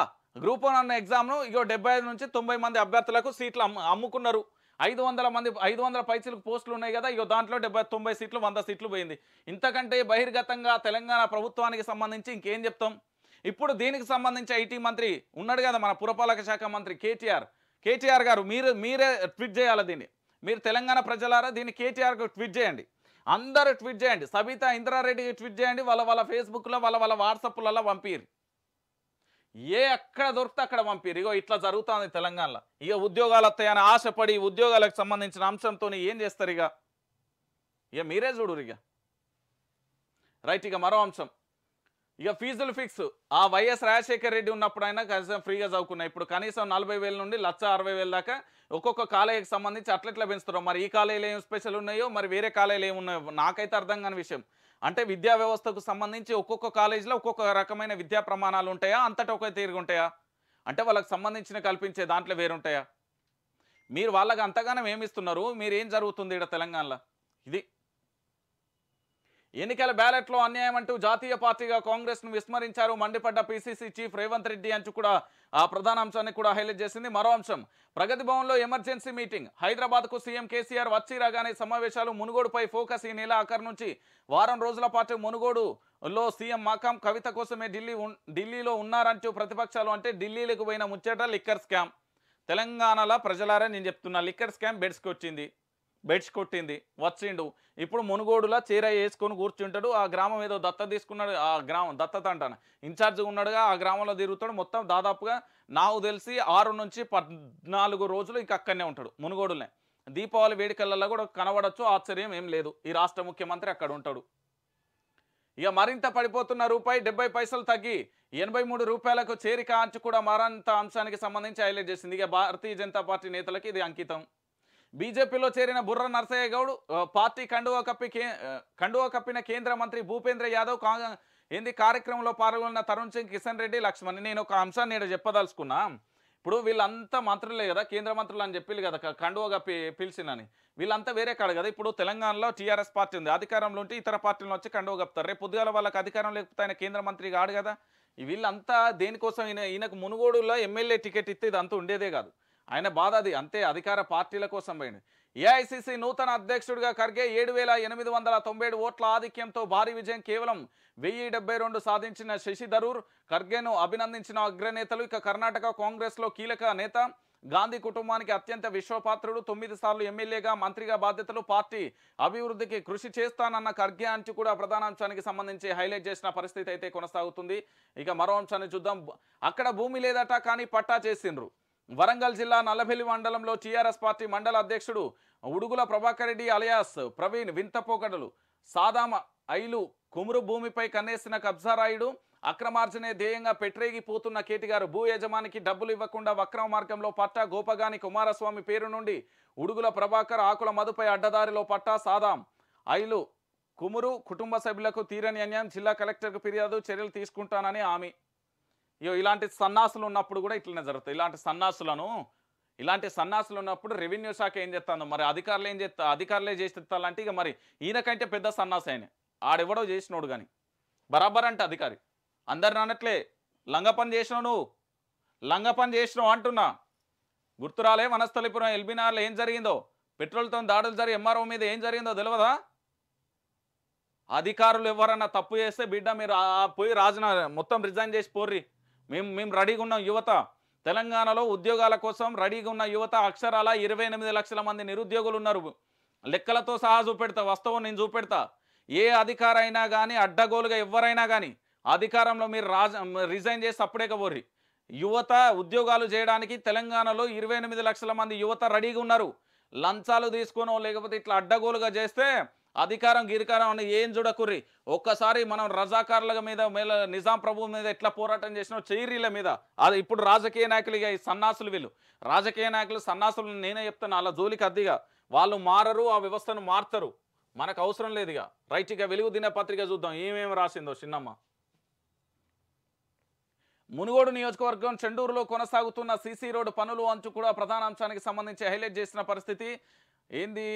గ్రూప్ వన్ అన్న ఎగ్జామ్ను ఇగో డెబ్బై నుంచి తొంభై మంది అభ్యర్థులకు సీట్లు అమ్ముకున్నారు ఐదు వందల మంది ఐదు వందల పైసలకు పోస్టులు ఉన్నాయి కదా ఇక దాంట్లో డెబ్బై తొంభై సీట్లు వంద సీట్లు పోయింది ఇంతకంటే బహిర్గతంగా తెలంగాణ ప్రభుత్వానికి సంబంధించి ఇంకేం చెప్తాం ఇప్పుడు దీనికి సంబంధించి ఐటీ మంత్రి ఉన్నాడు కదా మన పురపాలక శాఖ మంత్రి కేటీఆర్ కేటీఆర్ గారు మీరు మీరే ట్వీట్ చేయాలి దీన్ని మీరు తెలంగాణ ప్రజలారా దీన్ని కేటీఆర్కు ట్వీట్ చేయండి అందరూ ట్వీట్ చేయండి సబితా ఇంద్రారెడ్డికి ట్వీట్ చేయండి వాళ్ళ వాళ్ళ ఫేస్బుక్లో వాళ్ళ వాళ్ళ వాట్సాప్లలో పంపిరు ఏ ఎక్కడ దొరికితే అక్కడ పంపిరు ఇగో ఇట్లా జరుగుతుంది తెలంగాణలో ఇక ఉద్యోగాలు వస్తాయని ఆశపడి ఉద్యోగాలకు సంబంధించిన అంశంతో ఏం చేస్తారు ఇక ఇక మీరే చూడరు ఇక రైట్ ఇక మరో అంశం ఇక ఫీజులు ఫిక్స్ ఆ వైఎస్ రాజశేఖర రెడ్డి ఉన్నప్పుడు అయినా కనీసం ఫ్రీగా చదువుకున్నాయి ఇప్పుడు కనీసం నలభై వేల నుండి లక్ష అరవై వేల దాకా ఒక్కొక్క కాలేజీకి సంబంధించి అట్లెట్లా పెంచుతారు మరి ఈ కాలేజీలో ఏం స్పెషల్ ఉన్నాయో మరి వేరే కాలేజీలు ఏమి ఉన్నాయో నాకైతే అర్థం కాని విషయం అంటే విద్యా వ్యవస్థకు సంబంధించి ఒక్కొక్క కాలేజీలో ఒక్కొక్క రకమైన విద్యా ప్రమాణాలు ఉంటాయా అంతటా ఒక తీరుగా ఉంటాయా అంటే వాళ్ళకి సంబంధించిన కల్పించే దాంట్లో వేరుంటాయా మీరు వాళ్ళకి అంతగానం ఏమిస్తున్నారు మీరేం జరుగుతుంది ఇక్కడ తెలంగాణలో ఇది ఎన్నికల బ్యాలెట్లో అన్యాయం అంటూ జాతీయ పార్టీగా కాంగ్రెస్ను విస్మరించారు మండిపడ్డ పీసీసీ చీఫ్ రేవంత్ రెడ్డి అంటూ కూడా ఆ ప్రధాన అంశాన్ని కూడా హైలైట్ చేసింది మరో అంశం ప్రగతి భవన్లో ఎమర్జెన్సీ మీటింగ్ హైదరాబాద్కు సీఎం కేసీఆర్ వచ్చి రాగానే సమావేశాలు మునుగోడుపై ఫోకస్ ఈ నెల ఆఖరు నుంచి వారం రోజుల పాటు మునుగోడు లో సీఎం మాకాం కవిత కోసమే ఢిల్లీ ఢిల్లీలో ఉన్నారంటూ ప్రతిపక్షాలు అంటే ఢిల్లీలకు పోయిన ముచ్చట లిక్కర్ స్కామ్ తెలంగాణలో ప్రజలారా నేను చెప్తున్నా లిక్కర్ స్కామ్ బెడ్స్కి వచ్చింది బెడ్స్ కొట్టింది వచ్చిండు ఇప్పుడు మునుగోడులా చీర వేసుకొని కూర్చుంటాడు ఆ గ్రామం ఏదో దత్త తీసుకున్నాడు ఆ గ్రామం దత్తత అంటాను ఇన్ఛార్జ్ ఉన్నాడుగా ఆ గ్రామంలో తిరుగుతాడు మొత్తం దాదాపుగా నాకు తెలిసి ఆరు నుంచి పద్నాలుగు రోజులు ఇంక అక్కడనే ఉంటాడు మునుగోడులే దీపావళి వేడుకలలో కూడా కనబడచ్చు ఆశ్చర్యం ఏం లేదు ఈ రాష్ట్ర ముఖ్యమంత్రి అక్కడ ఉంటాడు ఇక మరింత పడిపోతున్న రూపాయి డెబ్బై పైసలు తగ్గి ఎనభై మూడు రూపాయలకు చేరిక అంచు కూడా మరంత అంశానికి సంబంధించి హైలైట్ చేసింది ఇక భారతీయ జనతా పార్టీ నేతలకి ఇది అంకితం బీజేపీలో చేరిన బుర్ర నర్సయ్య గౌడ్ పార్టీ కండువా కప్పి కండువ కప్పిన కేంద్ర మంత్రి భూపేంద్ర యాదవ్ ఏంది కార్యక్రమంలో పాల్గొన్న తరుణ్ సింగ్ కిషన్ రెడ్డి లక్ష్మణ్ నేను ఒక అంశాన్ని నేను చెప్పదలుచుకున్నా ఇప్పుడు వీళ్ళంతా మంత్రులే కదా కేంద్ర మంత్రులు అని చెప్పిళ్ళు కదా కండువగా పిలిచినని వీళ్ళంతా వేరే కాడు కదా ఇప్పుడు తెలంగాణలో టీఆర్ఎస్ పార్టీ ఉంది అధికారంలో ఉంటే ఇతర పార్టీలను వచ్చి కండువ కప్తారు రేపు పొద్దుగాల వాళ్ళకి అధికారం లేకపోతే ఆయన కేంద్ర మంత్రి కాడు కదా వీళ్ళంతా దేనికోసం ఈయన ఈయనకు మునుగోడులో ఎమ్మెల్యే టికెట్ ఇస్తే ఇది ఉండేదే కాదు ఆయన బాధ అది అంతే అధికార పార్టీల కోసం పోయింది ఏఐసిసి నూతన అధ్యక్షుడిగా ఖర్గే ఏడు వేల ఎనిమిది వందల తొంభై ఏడు ఓట్ల ఆధిక్యంతో భారీ విజయం కేవలం వెయ్యి డెబ్బై రెండు సాధించిన శశి థరూర్ ఖర్గేను అభినందించిన అగ్రనేతలు ఇక కర్ణాటక కాంగ్రెస్లో కీలక నేత గాంధీ కుటుంబానికి అత్యంత విశ్వపాత్రుడు తొమ్మిది సార్లు ఎమ్మెల్యేగా మంత్రిగా బాధ్యతలు పార్టీ అభివృద్ధికి కృషి చేస్తానన్న ఖర్గే అంటూ కూడా ప్రధాన అంశానికి సంబంధించి హైలైట్ చేసిన పరిస్థితి అయితే కొనసాగుతుంది ఇక మరో అంశాన్ని చూద్దాం అక్కడ భూమి లేదట కానీ పట్టా చేసిండ్రు వరంగల్ జిల్లా నల్లబెల్లి మండలంలో టీఆర్ఎస్ పార్టీ మండల అధ్యక్షుడు ఉడుగుల ప్రభాకర్ రెడ్డి అలయాస్ ప్రవీణ్ వింతపోకడలు సాదామ ఐలు కుమురు భూమిపై కన్నేసిన కబ్జారాయుడు అక్రమార్జనే ధ్యేయంగా పోతున్న కేటీగారు భూ యజమానికి డబ్బులు ఇవ్వకుండా వక్రమ మార్గంలో పట్టా గోపగాని కుమారస్వామి పేరు నుండి ఉడుగుల ప్రభాకర్ ఆకుల మధుపై అడ్డదారిలో పట్టా సాదాం ఐలు కుమురు కుటుంబ సభ్యులకు తీరని అన్యాయం జిల్లా కలెక్టర్కు ఫిర్యాదు చర్యలు తీసుకుంటానని హామీ ఇలాంటి సన్నాసులు ఉన్నప్పుడు కూడా ఇట్లనే జరుగుతాయి ఇలాంటి సన్నాసులను ఇలాంటి సన్నాసులు ఉన్నప్పుడు రెవెన్యూ శాఖ ఏం చేస్తాను మరి అధికారులు ఏం చేస్తా అధికారులే చేస్తాలంటే ఇక మరి ఈయనకంటే పెద్ద సన్నాసి ఆయన ఆడెవడో చేసినోడు కానీ బరాబర్ అంటే అధికారి అందరిని అనట్లే లంగపని చేసినావు నువ్వు లంగపని చేసినావు అంటున్నా గుర్తురాలే వనస్థలిపురం ఎల్బీనార్లో ఏం జరిగిందో పెట్రోల్తో దాడులు జరిగి ఎంఆర్ఓ మీద ఏం జరిగిందో తెలియదా అధికారులు ఎవరన్నా తప్పు చేస్తే బిడ్డ మీరు పోయి రాజీనామా మొత్తం రిజైన్ చేసి పోర్రి మేము మేము రెడీగా ఉన్నాం యువత తెలంగాణలో ఉద్యోగాల కోసం రెడీగా ఉన్న యువత అక్షరాల ఇరవై లక్షల మంది నిరుద్యోగులు ఉన్నారు లెక్కలతో సహా చూపెడతా వాస్తవం నేను చూపెడతా ఏ అధికార అయినా కానీ అడ్డగోలుగా ఎవరైనా కానీ అధికారంలో మీరు రాజ రిజైన్ చేసి అప్పుడేకపోర్రి యువత ఉద్యోగాలు చేయడానికి తెలంగాణలో ఇరవై లక్షల మంది యువత రెడీగా ఉన్నారు లంచాలు తీసుకోనో లేకపోతే ఇట్లా అడ్డగోలుగా చేస్తే అధికారం గిరికారం అని ఏం చూడకుర్రి ఒక్కసారి మనం రజాకారుల మీద నిజాం ప్రభు మీద ఎట్లా పోరాటం చేసినా చైరీల మీద అది ఇప్పుడు రాజకీయ నాయకులు ఇక సన్నాసులు వీళ్ళు రాజకీయ నాయకులు సన్నాసులు నేనే చెప్తాను అలా జోలికి అద్దిగా వాళ్ళు మారరు ఆ వ్యవస్థను మార్చరు మనకు అవసరం లేదుగా రైట్ ఇక వెలుగు దిన పత్రిక చూద్దాం ఏమేమి రాసిందో చిన్నమ్మ మునుగోడు నియోజకవర్గం చెండూరులో కొనసాగుతున్న సీసీ రోడ్డు పనులు అంచు కూడా ప్రధాన అంశానికి సంబంధించి హైలైట్ చేసిన పరిస్థితి ఏంది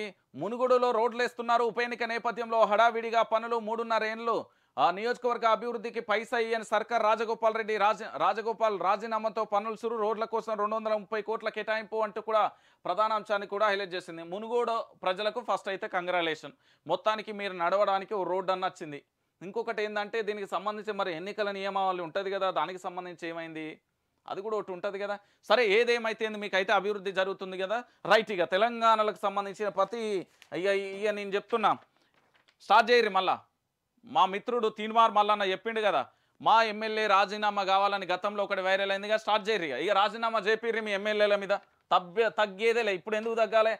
మునుగోడులో రోడ్లు వేస్తున్నారు ఉప ఎన్నిక నేపథ్యంలో హడావిడిగా పనులు మూడున్నర ఏళ్ళు ఆ నియోజకవర్గ అభివృద్ధికి పైసా ఇయ్యని సర్కార్ రాజగోపాల్ రెడ్డి రాజ రాజగోపాల్ రాజీనామాతో పనులు సురు రోడ్ల కోసం రెండు కోట్ల కేటాయింపు అంటూ కూడా ప్రధాన అంశాన్ని కూడా హైలైట్ చేసింది మునుగోడు ప్రజలకు ఫస్ట్ అయితే కంగ్రాలేషన్ మొత్తానికి మీరు నడవడానికి ఓ రోడ్డు అన్న వచ్చింది ఇంకొకటి ఏంటంటే దీనికి సంబంధించి మరి ఎన్నికల నియమావళి ఉంటుంది కదా దానికి సంబంధించి ఏమైంది అది కూడా ఒకటి ఉంటుంది కదా సరే ఏదేమైతే మీకైతే అభివృద్ధి జరుగుతుంది కదా రైట్ ఇక తెలంగాణలకు సంబంధించిన ప్రతి ఇక నేను చెప్తున్నా స్టార్ట్ చేయరు మళ్ళా మా మిత్రుడు తీన్వార్ మల్లన్న చెప్పిండు కదా మా ఎమ్మెల్యే రాజీనామా కావాలని గతంలో ఒకటి వైరల్ అయిందిగా స్టార్ట్ చేయరు ఇక రాజీనామా చేపిర్రి మీ ఎమ్మెల్యేల మీద తగ్గ తగ్గేదేలే ఇప్పుడు ఎందుకు తగ్గాలే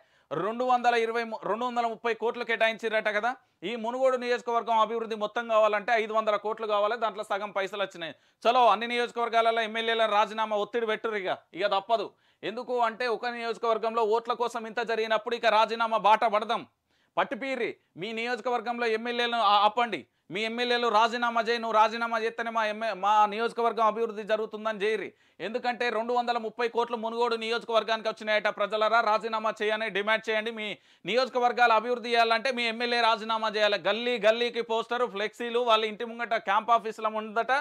రెండు వందల ఇరవై రెండు వందల ముప్పై కోట్లు కేటాయించారట కదా ఈ మునుగోడు నియోజకవర్గం అభివృద్ధి మొత్తం కావాలంటే ఐదు వందల కోట్లు కావాలి దాంట్లో సగం పైసలు వచ్చినాయి చలో అన్ని నియోజకవర్గాలలో ఎమ్మెల్యేల రాజీనామా ఒత్తిడి పెట్టురు ఇక ఇక తప్పదు ఎందుకు అంటే ఒక నియోజకవర్గంలో ఓట్ల కోసం ఇంత జరిగినప్పుడు ఇక రాజీనామా బాట పడదాం పట్టిపీరి మీ నియోజకవర్గంలో ఎమ్మెల్యేలను ఆపండి మీ ఎమ్మెల్యేలు రాజీనామా చేయి నువ్వు రాజీనామా చేస్తేనే మా ఎమ్మె మా నియోజకవర్గం అభివృద్ధి జరుగుతుందని చేయరి ఎందుకంటే రెండు వందల ముప్పై కోట్లు మునుగోడు నియోజకవర్గానికి వచ్చినాయట ప్రజలరా రాజీనామా చేయని డిమాండ్ చేయండి మీ నియోజకవర్గాల అభివృద్ధి చేయాలంటే మీ ఎమ్మెల్యే రాజీనామా చేయాలి గల్లీ గల్లీకి పోస్టరు ఫ్లెక్సీలు వాళ్ళ ఇంటి ముంగట క్యాంప్ ఆఫీసుల ముందట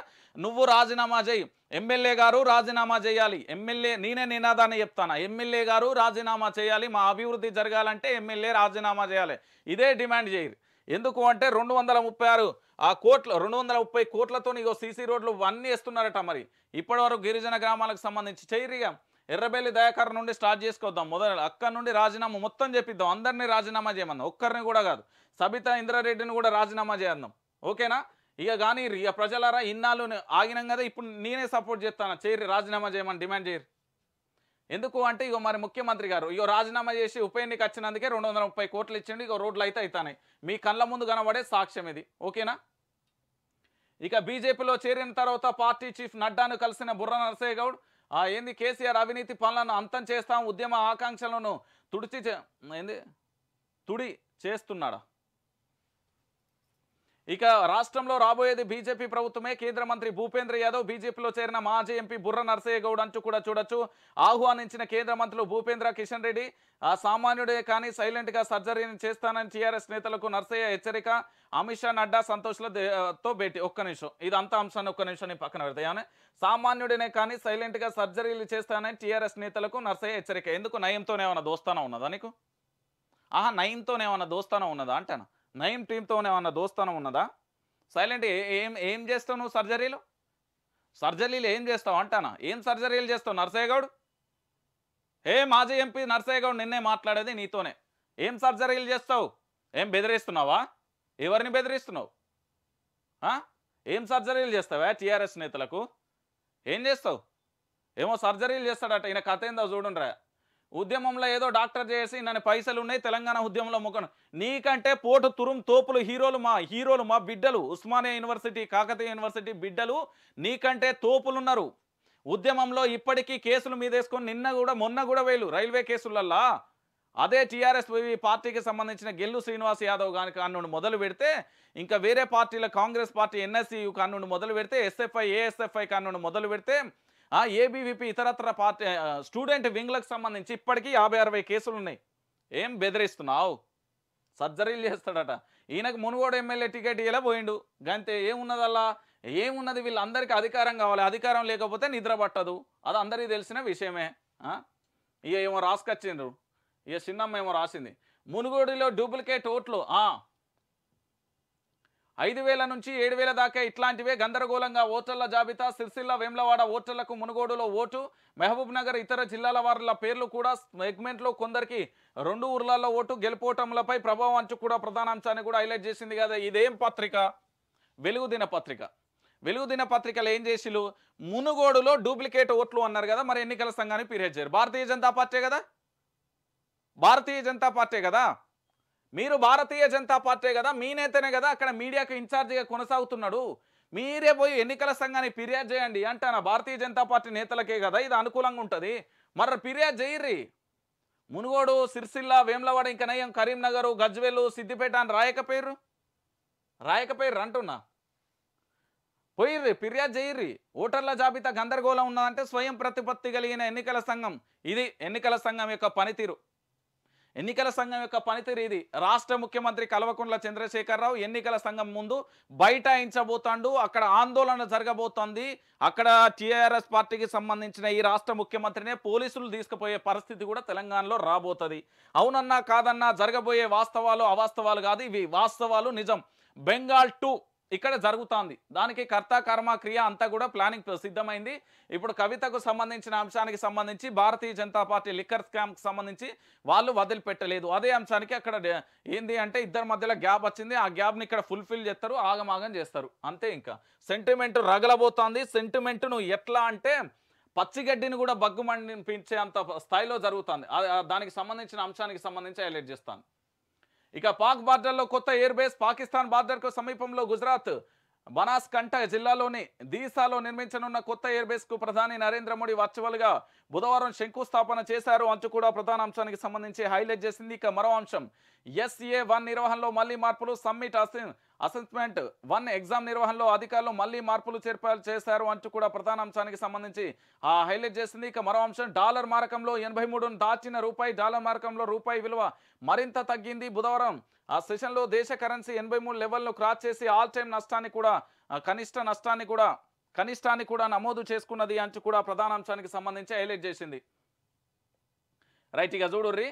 నువ్వు రాజీనామా చేయి ఎమ్మెల్యే గారు రాజీనామా చేయాలి ఎమ్మెల్యే నేనే నినాదాన్ని చెప్తాను ఎమ్మెల్యే గారు రాజీనామా చేయాలి మా అభివృద్ధి జరగాలంటే ఎమ్మెల్యే రాజీనామా చేయాలి ఇదే డిమాండ్ చేయరు ఎందుకు అంటే రెండు వందల ముప్పై ఆరు ఆ కోట్ల రెండు వందల ముప్పై కోట్లతో ఇగో సీసీ రోడ్లు అన్నీ వేస్తున్నారట మరి ఇప్పటివరకు గిరిజన గ్రామాలకు సంబంధించి చైరిగా ఎర్రబెల్లి దయాకర్ నుండి స్టార్ట్ చేసుకోద్దాం మొదలు అక్కడ నుండి రాజీనామా మొత్తం చెప్పిద్దాం అందరినీ రాజీనామా చేయమందాం ఒక్కరిని కూడా కాదు సబితా ఇంద్రారెడ్డిని కూడా రాజీనామా చేద్దాం ఓకేనా ఇక కానీ ఇక ప్రజలారా ఇన్నాళ్ళు ఆగినాం కదా ఇప్పుడు నేనే సపోర్ట్ చేస్తాను చైరి రాజీనామా చేయమని డిమాండ్ చేయరు ఎందుకు అంటే ఇగో మరి ముఖ్యమంత్రి గారు ఇగో రాజీనామా చేసి ఉప ఎన్నిక వచ్చినందుకే రెండు వందల ముప్పై కోట్లు ఇచ్చిండు ఇగో రోడ్లు అయితే అవుతున్నాయి మీ కళ్ళ ముందు కనబడే సాక్ష్యం ఇది ఓకేనా ఇక బీజేపీలో చేరిన తర్వాత పార్టీ చీఫ్ నడ్డాను కలిసిన బుర్ర నరసయ్య గౌడ్ ఆ ఏంది కేసీఆర్ అవినీతి పనులను అంతం చేస్తాం ఉద్యమ ఆకాంక్షలను తుడిచి ఏంది తుడి చేస్తున్నాడా ఇక రాష్ట్రంలో రాబోయేది బీజేపీ ప్రభుత్వమే కేంద్ర మంత్రి భూపేంద్ర యాదవ్ బీజేపీలో చేరిన మాజీ ఎంపీ బుర్ర నర్సయ్య గౌడ్ అంటూ కూడా చూడొచ్చు ఆహ్వానించిన కేంద్ర మంత్రులు భూపేంద్ర కిషన్ రెడ్డి సామాన్యుడే కానీ సైలెంట్గా సర్జరీని చేస్తానని టీఆర్ఎస్ నేతలకు నర్సయ్య హెచ్చరిక అమిత్ షా నడ్డా సంతోష్లతో భేటీ ఒక్క నిమిషం ఇది అంత అంశాన్ని ఒక్క నిమిషం నేను పక్కన పెడతాను సామాన్యుడినే కానీ సైలెంట్గా సర్జరీలు చేస్తానని టీఆర్ఎస్ నేతలకు నర్సయ్య హెచ్చరిక ఎందుకు నయంతోనే ఏమైనా దోస్తానం ఉన్నదా నీకు ఆహా నయంతోనే ఏమైనా దోస్తానం ఉన్నదా అంటాను నయం టీంతో ఏమన్నా దోస్తానం ఉన్నదా సైలెంట్ ఏం ఏం చేస్తావు నువ్వు సర్జరీలు సర్జరీలు ఏం చేస్తావు అంటానా ఏం సర్జరీలు చేస్తావు నర్సయ్య గౌడ్ ఏ మాజీ ఎంపీ నర్సయ్య గౌడ్ నిన్నే మాట్లాడేది నీతోనే ఏం సర్జరీలు చేస్తావు ఏం బెదిరిస్తున్నావా ఎవరిని బెదిరిస్తున్నావు ఏం సర్జరీలు చేస్తావా టీఆర్ఎస్ నేతలకు ఏం చేస్తావు ఏమో సర్జరీలు చేస్తాడట ఈయన కథ ఏందో చూడండిరా ఉద్యమంలో ఏదో డాక్టర్ చేసి నన్ను పైసలు ఉన్నాయి తెలంగాణ ఉద్యమంలో మొక్కను నీకంటే పోటు తురుం తోపులు హీరోలు మా హీరోలు మా బిడ్డలు ఉస్మానియా యూనివర్సిటీ కాకతీయ యూనివర్సిటీ బిడ్డలు నీకంటే తోపులు ఉన్నారు ఉద్యమంలో ఇప్పటికీ కేసులు మీదేసుకొని నిన్న కూడా మొన్న కూడా వేలు రైల్వే కేసులల్లా అదే టీఆర్ఎస్ పార్టీకి సంబంధించిన గెల్లు శ్రీనివాస్ యాదవ్ కానీ కానుండి మొదలు పెడితే ఇంకా వేరే పార్టీల కాంగ్రెస్ పార్టీ ఎన్ఎస్సీ కానుండి మొదలు పెడితే ఎస్ఎఫ్ఐ ఏఎస్ఎఫ్ఐ కానుండి మొదలు పెడితే ఆ ఏబీవీపీ ఇతరత్ర పార్టీ స్టూడెంట్ వింగ్లకు సంబంధించి ఇప్పటికీ యాభై అరవై కేసులు ఉన్నాయి ఏం బెదిరిస్తున్నావు సర్జరీలు చేస్తాడట ఈయనకు మునుగోడు ఎమ్మెల్యే టికెట్ ఇలా పోయిండు గంతే ఏమున్నదల్లా ఏమున్నది వీళ్ళందరికీ అధికారం కావాలి అధికారం లేకపోతే నిద్ర పట్టదు అది అందరికీ తెలిసిన విషయమే ఇక ఏమో రాసుకొచ్చిండ్రు ఇక చిన్నమ్మ ఏమో రాసింది మునుగోడిలో డూప్లికేట్ ఓట్లు ఐదు వేల నుంచి ఏడు వేల దాకా ఇట్లాంటివే గందరగోళంగా ఓటర్ల జాబితా సిరిసిల్ల వేమ్లవాడ ఓటర్లకు మునుగోడులో ఓటు మహబూబ్ నగర్ ఇతర జిల్లాల వారిల పేర్లు కూడా సెగ్మెంట్లో కొందరికి రెండు ఊర్లలో ఓటు గెలుపోటములపై ప్రభావం అంచు కూడా ప్రధాన అంశాన్ని కూడా హైలైట్ చేసింది కదా ఇదేం పత్రిక వెలుగు పత్రిక వెలుగు పత్రికలు ఏం చేసిలు మునుగోడులో డూప్లికేట్ ఓట్లు అన్నారు కదా మరి ఎన్నికల సంఘాన్ని పీరియడ్ చేయరు భారతీయ జనతా పార్టీ కదా భారతీయ జనతా పార్టీ కదా మీరు భారతీయ జనతా పార్టీ కదా మీ నేతనే కదా అక్కడ మీడియాకు ఇన్ఛార్జిగా కొనసాగుతున్నాడు మీరే పోయి ఎన్నికల సంఘాన్ని ఫిర్యాదు చేయండి అంటాను భారతీయ జనతా పార్టీ నేతలకే కదా ఇది అనుకూలంగా ఉంటుంది మరి ఫిర్యాదు చేయర్రి మునుగోడు సిరిసిల్ల వేమలవాడ ఇంకా నయం కరీంనగర్ గజ్వేలు సిద్దిపేట అని రాయక పేరు రాయక పేరు అంటున్నా పోయిర్రి ఫిర్యాదు చేయర్రి ఓటర్ల జాబితా గందరగోళం ఉన్నదంటే స్వయం ప్రతిపత్తి కలిగిన ఎన్నికల సంఘం ఇది ఎన్నికల సంఘం యొక్క పనితీరు ఎన్నికల సంఘం యొక్క పనితీరు ఇది రాష్ట్ర ముఖ్యమంత్రి కల్వకుంట్ల చంద్రశేఖరరావు ఎన్నికల సంఘం ముందు బైఠాయించబోతాండు అక్కడ ఆందోళన జరగబోతోంది అక్కడ టీఆర్ఎస్ పార్టీకి సంబంధించిన ఈ రాష్ట్ర ముఖ్యమంత్రినే పోలీసులు తీసుకుపోయే పరిస్థితి కూడా తెలంగాణలో రాబోతుంది అవునన్నా కాదన్నా జరగబోయే వాస్తవాలు అవాస్తవాలు కాదు ఇవి వాస్తవాలు నిజం బెంగాల్ టూ ఇక్కడ జరుగుతోంది దానికి కర్త కర్మ క్రియ అంతా కూడా ప్లానింగ్ సిద్ధమైంది ఇప్పుడు కవితకు సంబంధించిన అంశానికి సంబంధించి భారతీయ జనతా పార్టీ లిక్కర్ స్కామ్కి సంబంధించి వాళ్ళు వదిలిపెట్టలేదు అదే అంశానికి అక్కడ ఏంది అంటే ఇద్దరి మధ్యలో గ్యాప్ వచ్చింది ఆ గ్యాప్ని ఇక్కడ ఫుల్ఫిల్ చేస్తారు ఆగమాగం చేస్తారు అంతే ఇంకా సెంటిమెంట్ రగలబోతోంది సెంటిమెంట్ నువ్వు ఎట్లా అంటే పచ్చిగడ్డిని కూడా అంత స్థాయిలో జరుగుతుంది దానికి సంబంధించిన అంశానికి సంబంధించి హైలైట్ చేస్తాను ఇక పాక్ బార్డర్లో కొత్త ఎయిర్ బేస్ పాకిస్తాన్ బార్డర్కు సమీపంలో గుజరాత్ బనాస్కంఠ జిల్లాలోని దీసాలో నిర్మించనున్న కొత్త ఎయిర్బేస్కు ప్రధాని నరేంద్ర మోడీ వర్చువల్గా బుధవారం శంకుస్థాపన చేశారు అంచు కూడా ప్రధాన అంశానికి సంబంధించి హైలైట్ చేసింది ఇక మరో అంశం ఎస్ఏ వన్ నిర్వహణలో మళ్లీ మార్పులు సమ్మిట్ అసెస్మెంట్ వన్ ఎగ్జామ్ నిర్వహణలో అధికారులు మళ్లీ మార్పులు చేర్పాలు చేశారు అంటూ కూడా ప్రధాన అంశానికి సంబంధించి ఆ హైలైట్ చేసింది ఇక మరో అంశం డాలర్ మారకంలో ఎనభై మూడును దాచిన రూపాయి డాలర్ మారకంలో రూపాయి విలువ మరింత తగ్గింది బుధవారం ఆ సెషన్లో దేశ కరెన్సీ ఎనభై మూడు లెవెల్లో క్రాస్ చేసి ఆల్ టైమ్ నష్టాన్ని కూడా కనిష్ట నష్టాన్ని కూడా కనిష్టాన్ని కూడా నమోదు చేసుకున్నది అంటూ కూడా ప్రధానాంశానికి సంబంధించి హైలైట్ చేసింది రైట్ ఇక చూడుర్రి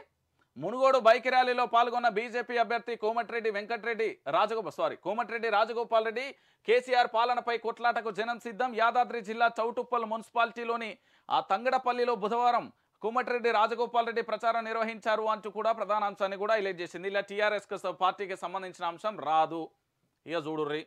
మునుగోడు బైక్ ర్యాలీలో పాల్గొన్న బీజేపీ అభ్యర్థి కోమటిరెడ్డి వెంకటరెడ్డి రాజగోపాల్ సారీ కోమటిరెడ్డి రాజగోపాల్ రెడ్డి కేసీఆర్ పాలనపై కొట్లాటకు జనం సిద్ధం యాదాద్రి జిల్లా చౌటుప్పల్ మున్సిపాలిటీలోని ఆ తంగడపల్లిలో బుధవారం కోమటిరెడ్డి రాజగోపాల్ రెడ్డి ప్రచారం నిర్వహించారు అంటూ కూడా ప్రధాన అంశాన్ని కూడా హైలైట్ చేసింది ఇలా టీఆర్ఎస్ పార్టీకి సంబంధించిన అంశం రాదు ఇక చూడుర్రి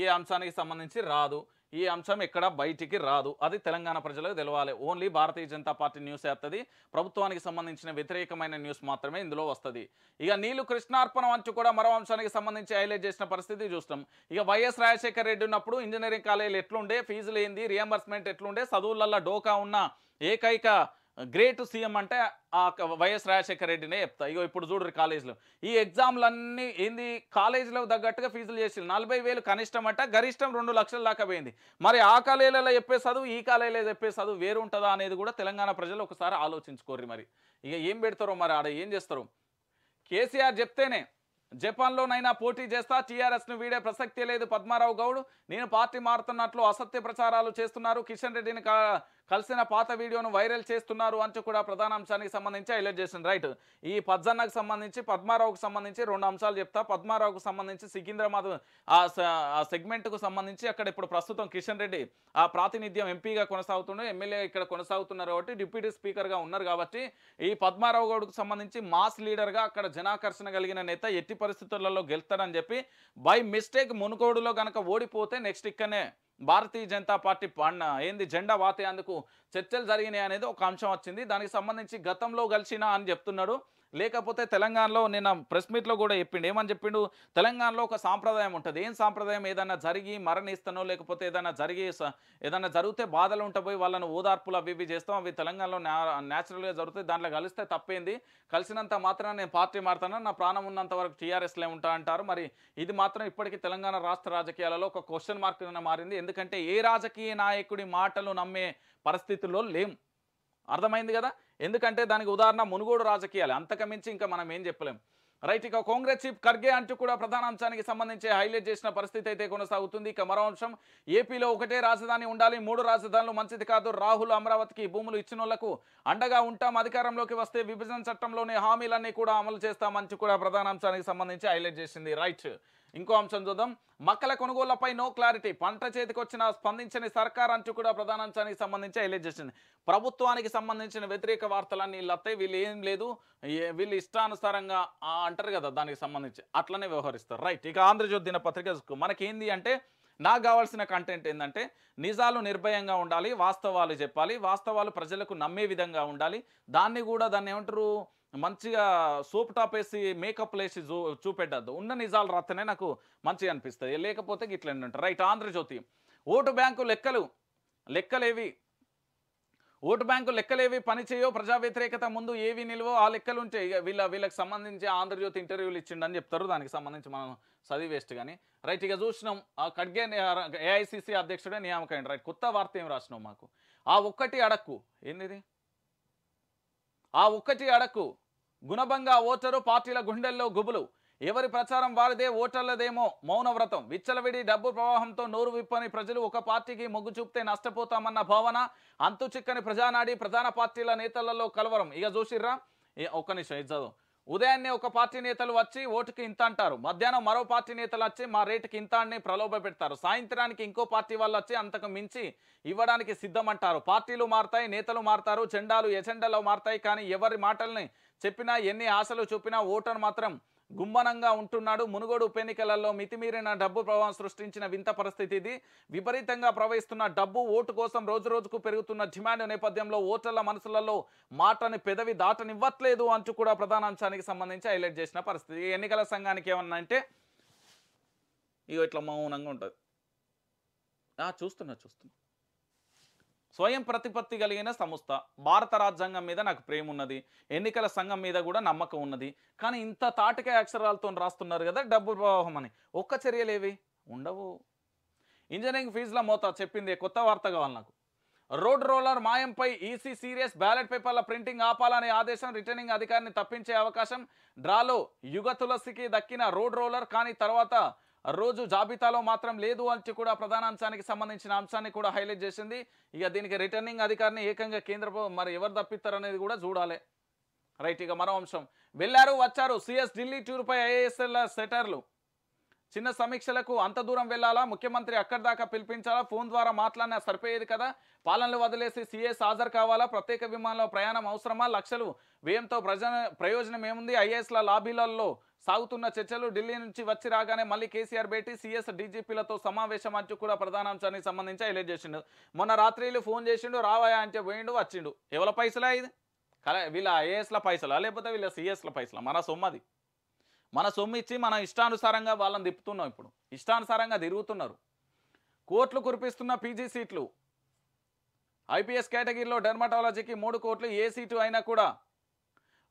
ఈ అంశానికి సంబంధించి రాదు ఈ అంశం ఎక్కడ బయటికి రాదు అది తెలంగాణ ప్రజలకు తెలవాలి only Bharatiya Janata party news వస్తుంది ప్రభుత్వానికి సంబంధించిన వ్యతిరేకమైన న్యూస్ మాత్రమే ఇందులో వస్తుంది ఇక నీళ్లు కృష్ణార్పణం అంచు కూడా మరో అంశానికి సంబంధించి హైలైట్ చేసిన పరిస్థితి చూస్తాం ఇక వైఎస్ రాజశేఖర రెడ్డి ఉన్నప్పుడు ఇంజనీరింగ్ కాలేజీలు ఎట్లుండే ఫీజులు ఏంది రియంబర్స్మెంట్ ఎట్లుండే చదువులల్లో డోకా ఉన్న ఏకైక గ్రేట్ సీఎం అంటే ఆ వైఎస్ రాజశేఖర రెడ్డినే చెప్తా ఇగో ఇప్పుడు చూడరు కాలేజీలో ఈ ఎగ్జామ్లన్నీ ఏంది కాలేజీలో తగ్గట్టుగా ఫీజులు చేసి నలభై వేలు కనిష్టం అంటే గరిష్టం రెండు లక్షల దాకా పోయింది మరి ఆ కాలేజీలో చెప్పే చదువు ఈ కాలేజీలో చెప్పే చదువు వేరు ఉంటుందా అనేది కూడా తెలంగాణ ప్రజలు ఒకసారి ఆలోచించుకోర్రి మరి ఇక ఏం పెడతారో మరి ఆడ ఏం చేస్తారు కేసీఆర్ చెప్తేనే జపాన్లోనైనా పోటీ చేస్తా టీఆర్ఎస్ను వీడే ప్రసక్తి లేదు పద్మారావు గౌడ్ నేను పార్టీ మారుతున్నట్లు అసత్య ప్రచారాలు చేస్తున్నారు కిషన్ రెడ్డిని కలిసిన పాత వీడియోను వైరల్ చేస్తున్నారు అంటూ కూడా ప్రధాన అంశానికి సంబంధించి హైలైట్ చేసింది రైట్ ఈ పద్జన్నకు సంబంధించి పద్మారావుకు సంబంధించి రెండు అంశాలు చెప్తా పద్మారావుకు సంబంధించి సికింద్రాబాద్ ఆ సెగ్మెంట్కు సంబంధించి అక్కడ ఇప్పుడు ప్రస్తుతం కిషన్ రెడ్డి ఆ ప్రాతినిధ్యం ఎంపీగా కొనసాగుతున్నారు ఎమ్మెల్యే ఇక్కడ కొనసాగుతున్నారు కాబట్టి డిప్యూటీ స్పీకర్గా ఉన్నారు కాబట్టి ఈ పద్మారావు గౌడ్కు సంబంధించి మాస్ లీడర్గా అక్కడ జనాకర్షణ కలిగిన నేత ఎట్టి పరిస్థితులలో గెలుస్తాడని చెప్పి బై మిస్టేక్ మునుకోడులో కనుక ఓడిపోతే నెక్స్ట్ ఇక్కడనే భారతీయ జనతా పార్టీ పన్న ఏంది జెండా వాతే అందుకు చర్చలు జరిగినాయి అనేది ఒక అంశం వచ్చింది దానికి సంబంధించి గతంలో కలిసినా అని చెప్తున్నాడు లేకపోతే తెలంగాణలో నిన్న ప్రెస్ మీట్లో కూడా చెప్పిండు ఏమని చెప్పిండు తెలంగాణలో ఒక సాంప్రదాయం ఉంటుంది ఏం సాంప్రదాయం ఏదైనా జరిగి మరణిస్తానో లేకపోతే ఏదైనా జరిగి ఏదైనా జరిగితే బాధలు ఉంటాయి వాళ్ళను ఓదార్పులు అవి ఇవి చేస్తాం అవి తెలంగాణలో న్యాచురల్గా జరుగుతాయి దాంట్లో కలిస్తే తప్పేంది కలిసినంత మాత్రం నేను పార్టీ మారుతాను నా ప్రాణం ఉన్నంత వరకు టీఆర్ఎస్లో ఉంటా అంటారు మరి ఇది మాత్రం ఇప్పటికీ తెలంగాణ రాష్ట్ర రాజకీయాలలో ఒక క్వశ్చన్ మార్క్ మారింది ఎందుకంటే ఏ రాజకీయ నాయకుడి మాటలు నమ్మే పరిస్థితుల్లో లేము అర్థమైంది కదా ఎందుకంటే దానికి ఉదాహరణ మునుగోడు రాజకీయాలు అంతకమించి ఇంకా మనం ఏం చెప్పలేం రైట్ ఇక కాంగ్రెస్ చీఫ్ ఖర్గే అంటూ కూడా ప్రధాన అంశానికి సంబంధించి హైలైట్ చేసిన పరిస్థితి అయితే కొనసాగుతుంది ఇక మరో అంశం ఏపీలో ఒకటే రాజధాని ఉండాలి మూడు రాజధానులు మంచిది కాదు రాహుల్ అమరావతికి భూములు ఇచ్చిన అండగా ఉంటాం అధికారంలోకి వస్తే విభజన చట్టంలోని హామీలన్నీ కూడా అమలు చేస్తామంటూ కూడా ప్రధాన అంశానికి సంబంధించి హైలైట్ చేసింది రైట్ ఇంకో అంశం చూద్దాం మక్కల కొనుగోళ్లపై నో క్లారిటీ పంట వచ్చిన స్పందించని సర్కార్ అంటూ కూడా ప్రధానాంశానికి సంబంధించి హైలైట్ చేసింది ప్రభుత్వానికి సంబంధించిన వ్యతిరేక వార్తలన్నీ వీళ్ళు వీళ్ళు ఏం లేదు వీళ్ళు ఇష్టానుసారంగా అంటారు కదా దానికి సంబంధించి అట్లనే వ్యవహరిస్తారు రైట్ ఇక ఆంధ్రజ్యోతి మనకి ఏంది అంటే నాకు కావాల్సిన కంటెంట్ ఏంటంటే నిజాలు నిర్భయంగా ఉండాలి వాస్తవాలు చెప్పాలి వాస్తవాలు ప్రజలకు నమ్మే విధంగా ఉండాలి దాన్ని కూడా దాన్ని ఏమంటారు మంచిగా సోప్ టాప్ వేసి మేకప్ వేసి చూ చూపెట్టద్దు ఉన్న నిజాలు రాస్తేనే నాకు మంచిగా అనిపిస్తుంది లేకపోతే గిట్లా ఉంటారు రైట్ ఆంధ్రజ్యోతి ఓటు బ్యాంకు లెక్కలు లెక్కలేవి ఓటు బ్యాంకు లెక్కలేవి పనిచేయో ప్రజా వ్యతిరేకత ముందు ఏవి నిలువో ఆ లెక్కలు ఉంటే వీళ్ళ వీళ్ళకి సంబంధించి ఆంధ్రజ్యోతి ఇంటర్వ్యూలు ఇచ్చిండని చెప్తారు దానికి సంబంధించి మనం చదివి వేస్ట్ కానీ రైట్ ఇక చూసినాం ఖడ్గే ఏఐసిసి అధ్యక్షుడే నియామకం రైట్ కొత్త వార్త ఏం రాసినాం మాకు ఆ ఒక్కటి అడక్కు ఏంది ఆ ఒక్కటి అడక్కు గుణభంగా ఓటరు పార్టీల గుండెల్లో గుబులు ఎవరి ప్రచారం వారిదే ఓటర్లదేమో మౌనవ్రతం విచ్చలవిడి డబ్బు ప్రవాహంతో నోరు విప్పని ప్రజలు ఒక పార్టీకి మొగ్గు చూపితే నష్టపోతామన్న భావన అంతు చిక్కని ప్రజానాడి ప్రధాన పార్టీల నేతలలో కలవరం ఇక చూసిర్రా ఒక నిమిషం ఇచ్చదు ఉదయాన్నే ఒక పార్టీ నేతలు వచ్చి ఓటుకి ఇంత అంటారు మధ్యాహ్నం మరో పార్టీ నేతలు వచ్చి మా రేటుకి ఇంత అని ప్రలోభ పెడతారు సాయంత్రానికి ఇంకో పార్టీ వాళ్ళు వచ్చి అంతకు మించి ఇవ్వడానికి సిద్ధమంటారు పార్టీలు మారుతాయి నేతలు మారుతారు జెండాలు ఎజెండాలో మారుతాయి కానీ ఎవరి మాటల్ని చెప్పినా ఎన్ని ఆశలు చూపినా ఓటర్ మాత్రం గుమ్మనంగా ఉంటున్నాడు మునుగోడు ఉప ఎన్నికలలో మితిమీరిన డబ్బు ప్రవాహం సృష్టించిన వింత పరిస్థితి ఇది విపరీతంగా ప్రవహిస్తున్న డబ్బు ఓటు కోసం రోజు రోజుకు పెరుగుతున్న డిమాండ్ నేపథ్యంలో ఓటర్ల మనసులలో మాటని పెదవి దాటనివ్వట్లేదు అంటూ కూడా ప్రధాన అంశానికి సంబంధించి హైలైట్ చేసిన పరిస్థితి ఎన్నికల సంఘానికి ఏమన్నా అంటే ఇగో ఇట్లా మౌనంగా ఉంటుంది చూస్తున్నా చూస్తున్నా స్వయం ప్రతిపత్తి కలిగిన సంస్థ భారత రాజ్యాంగం మీద నాకు ప్రేమ ఉన్నది ఎన్నికల సంఘం మీద కూడా నమ్మకం ఉన్నది కానీ ఇంత తాటిక అక్షరాలతో రాస్తున్నారు కదా డబ్బు ప్రవాహం అని ఒక్క చర్యలేవి ఉండవు ఇంజనీరింగ్ ఫీజుల మోత చెప్పింది కొత్త వార్త కావాలి నాకు రోడ్ రోలర్ మాయంపై ఈసీ సీరియస్ బ్యాలెట్ పేపర్ల ప్రింటింగ్ ఆపాలనే ఆదేశం రిటర్నింగ్ అధికారిని తప్పించే అవకాశం డ్రాలో యుగ తులసికి దక్కిన రోడ్ రోలర్ కానీ తర్వాత రోజు జాబితాలో మాత్రం లేదు అని కూడా ప్రధాన అంశానికి సంబంధించిన అంశాన్ని కూడా హైలైట్ చేసింది ఇక దీనికి రిటర్నింగ్ అధికారిని ఏకంగా కేంద్ర మరి ఎవరు తప్పిస్తారు అనేది కూడా చూడాలి రైట్ ఇక మరో అంశం వెళ్ళారు వచ్చారు సిఎస్ ఢిల్లీ టూర్పై ఐఏఎస్ఎల్ సెటర్లు చిన్న సమీక్షలకు అంత దూరం వెళ్ళాలా ముఖ్యమంత్రి అక్కడి దాకా పిలిపించాలా ఫోన్ ద్వారా మాట్లాడినా సరిపోయేది కదా పాలనలు వదిలేసి సీఎస్ హాజరు కావాలా ప్రత్యేక విమానంలో ప్రయాణం అవసరమా లక్షలు వ్యయంతో ప్రజా ప్రయోజనం ఏముంది ఐఏఎస్ల లాబీలలో సాగుతున్న చర్చలు ఢిల్లీ నుంచి వచ్చి రాగానే మళ్ళీ కేసీఆర్ భేటీ సీఎస్ డీజీపీలతో సమావేశం అంటూ కూడా ప్రధానాంశానికి సంబంధించి హైలైట్ చేసిండు మొన్న రాత్రిలు ఫోన్ చేసిండు రావాయా అంటే పోయిండు వచ్చిండు ఎవల పైసలా ఇది కదా వీళ్ళ ఐఏఎస్ల పైసలా లేకపోతే వీళ్ళ సీఎస్ల పైసలా మన సొమ్మది మన సొమ్ము ఇచ్చి మనం ఇష్టానుసారంగా వాళ్ళని తిప్పుతున్నాం ఇప్పుడు ఇష్టానుసారంగా తిరుగుతున్నారు కోట్లు కురిపిస్తున్న పీజీ సీట్లు ఐపీఎస్ కేటగిరీలో డెర్మటాలజీకి మూడు కోట్లు ఏ సీటు అయినా కూడా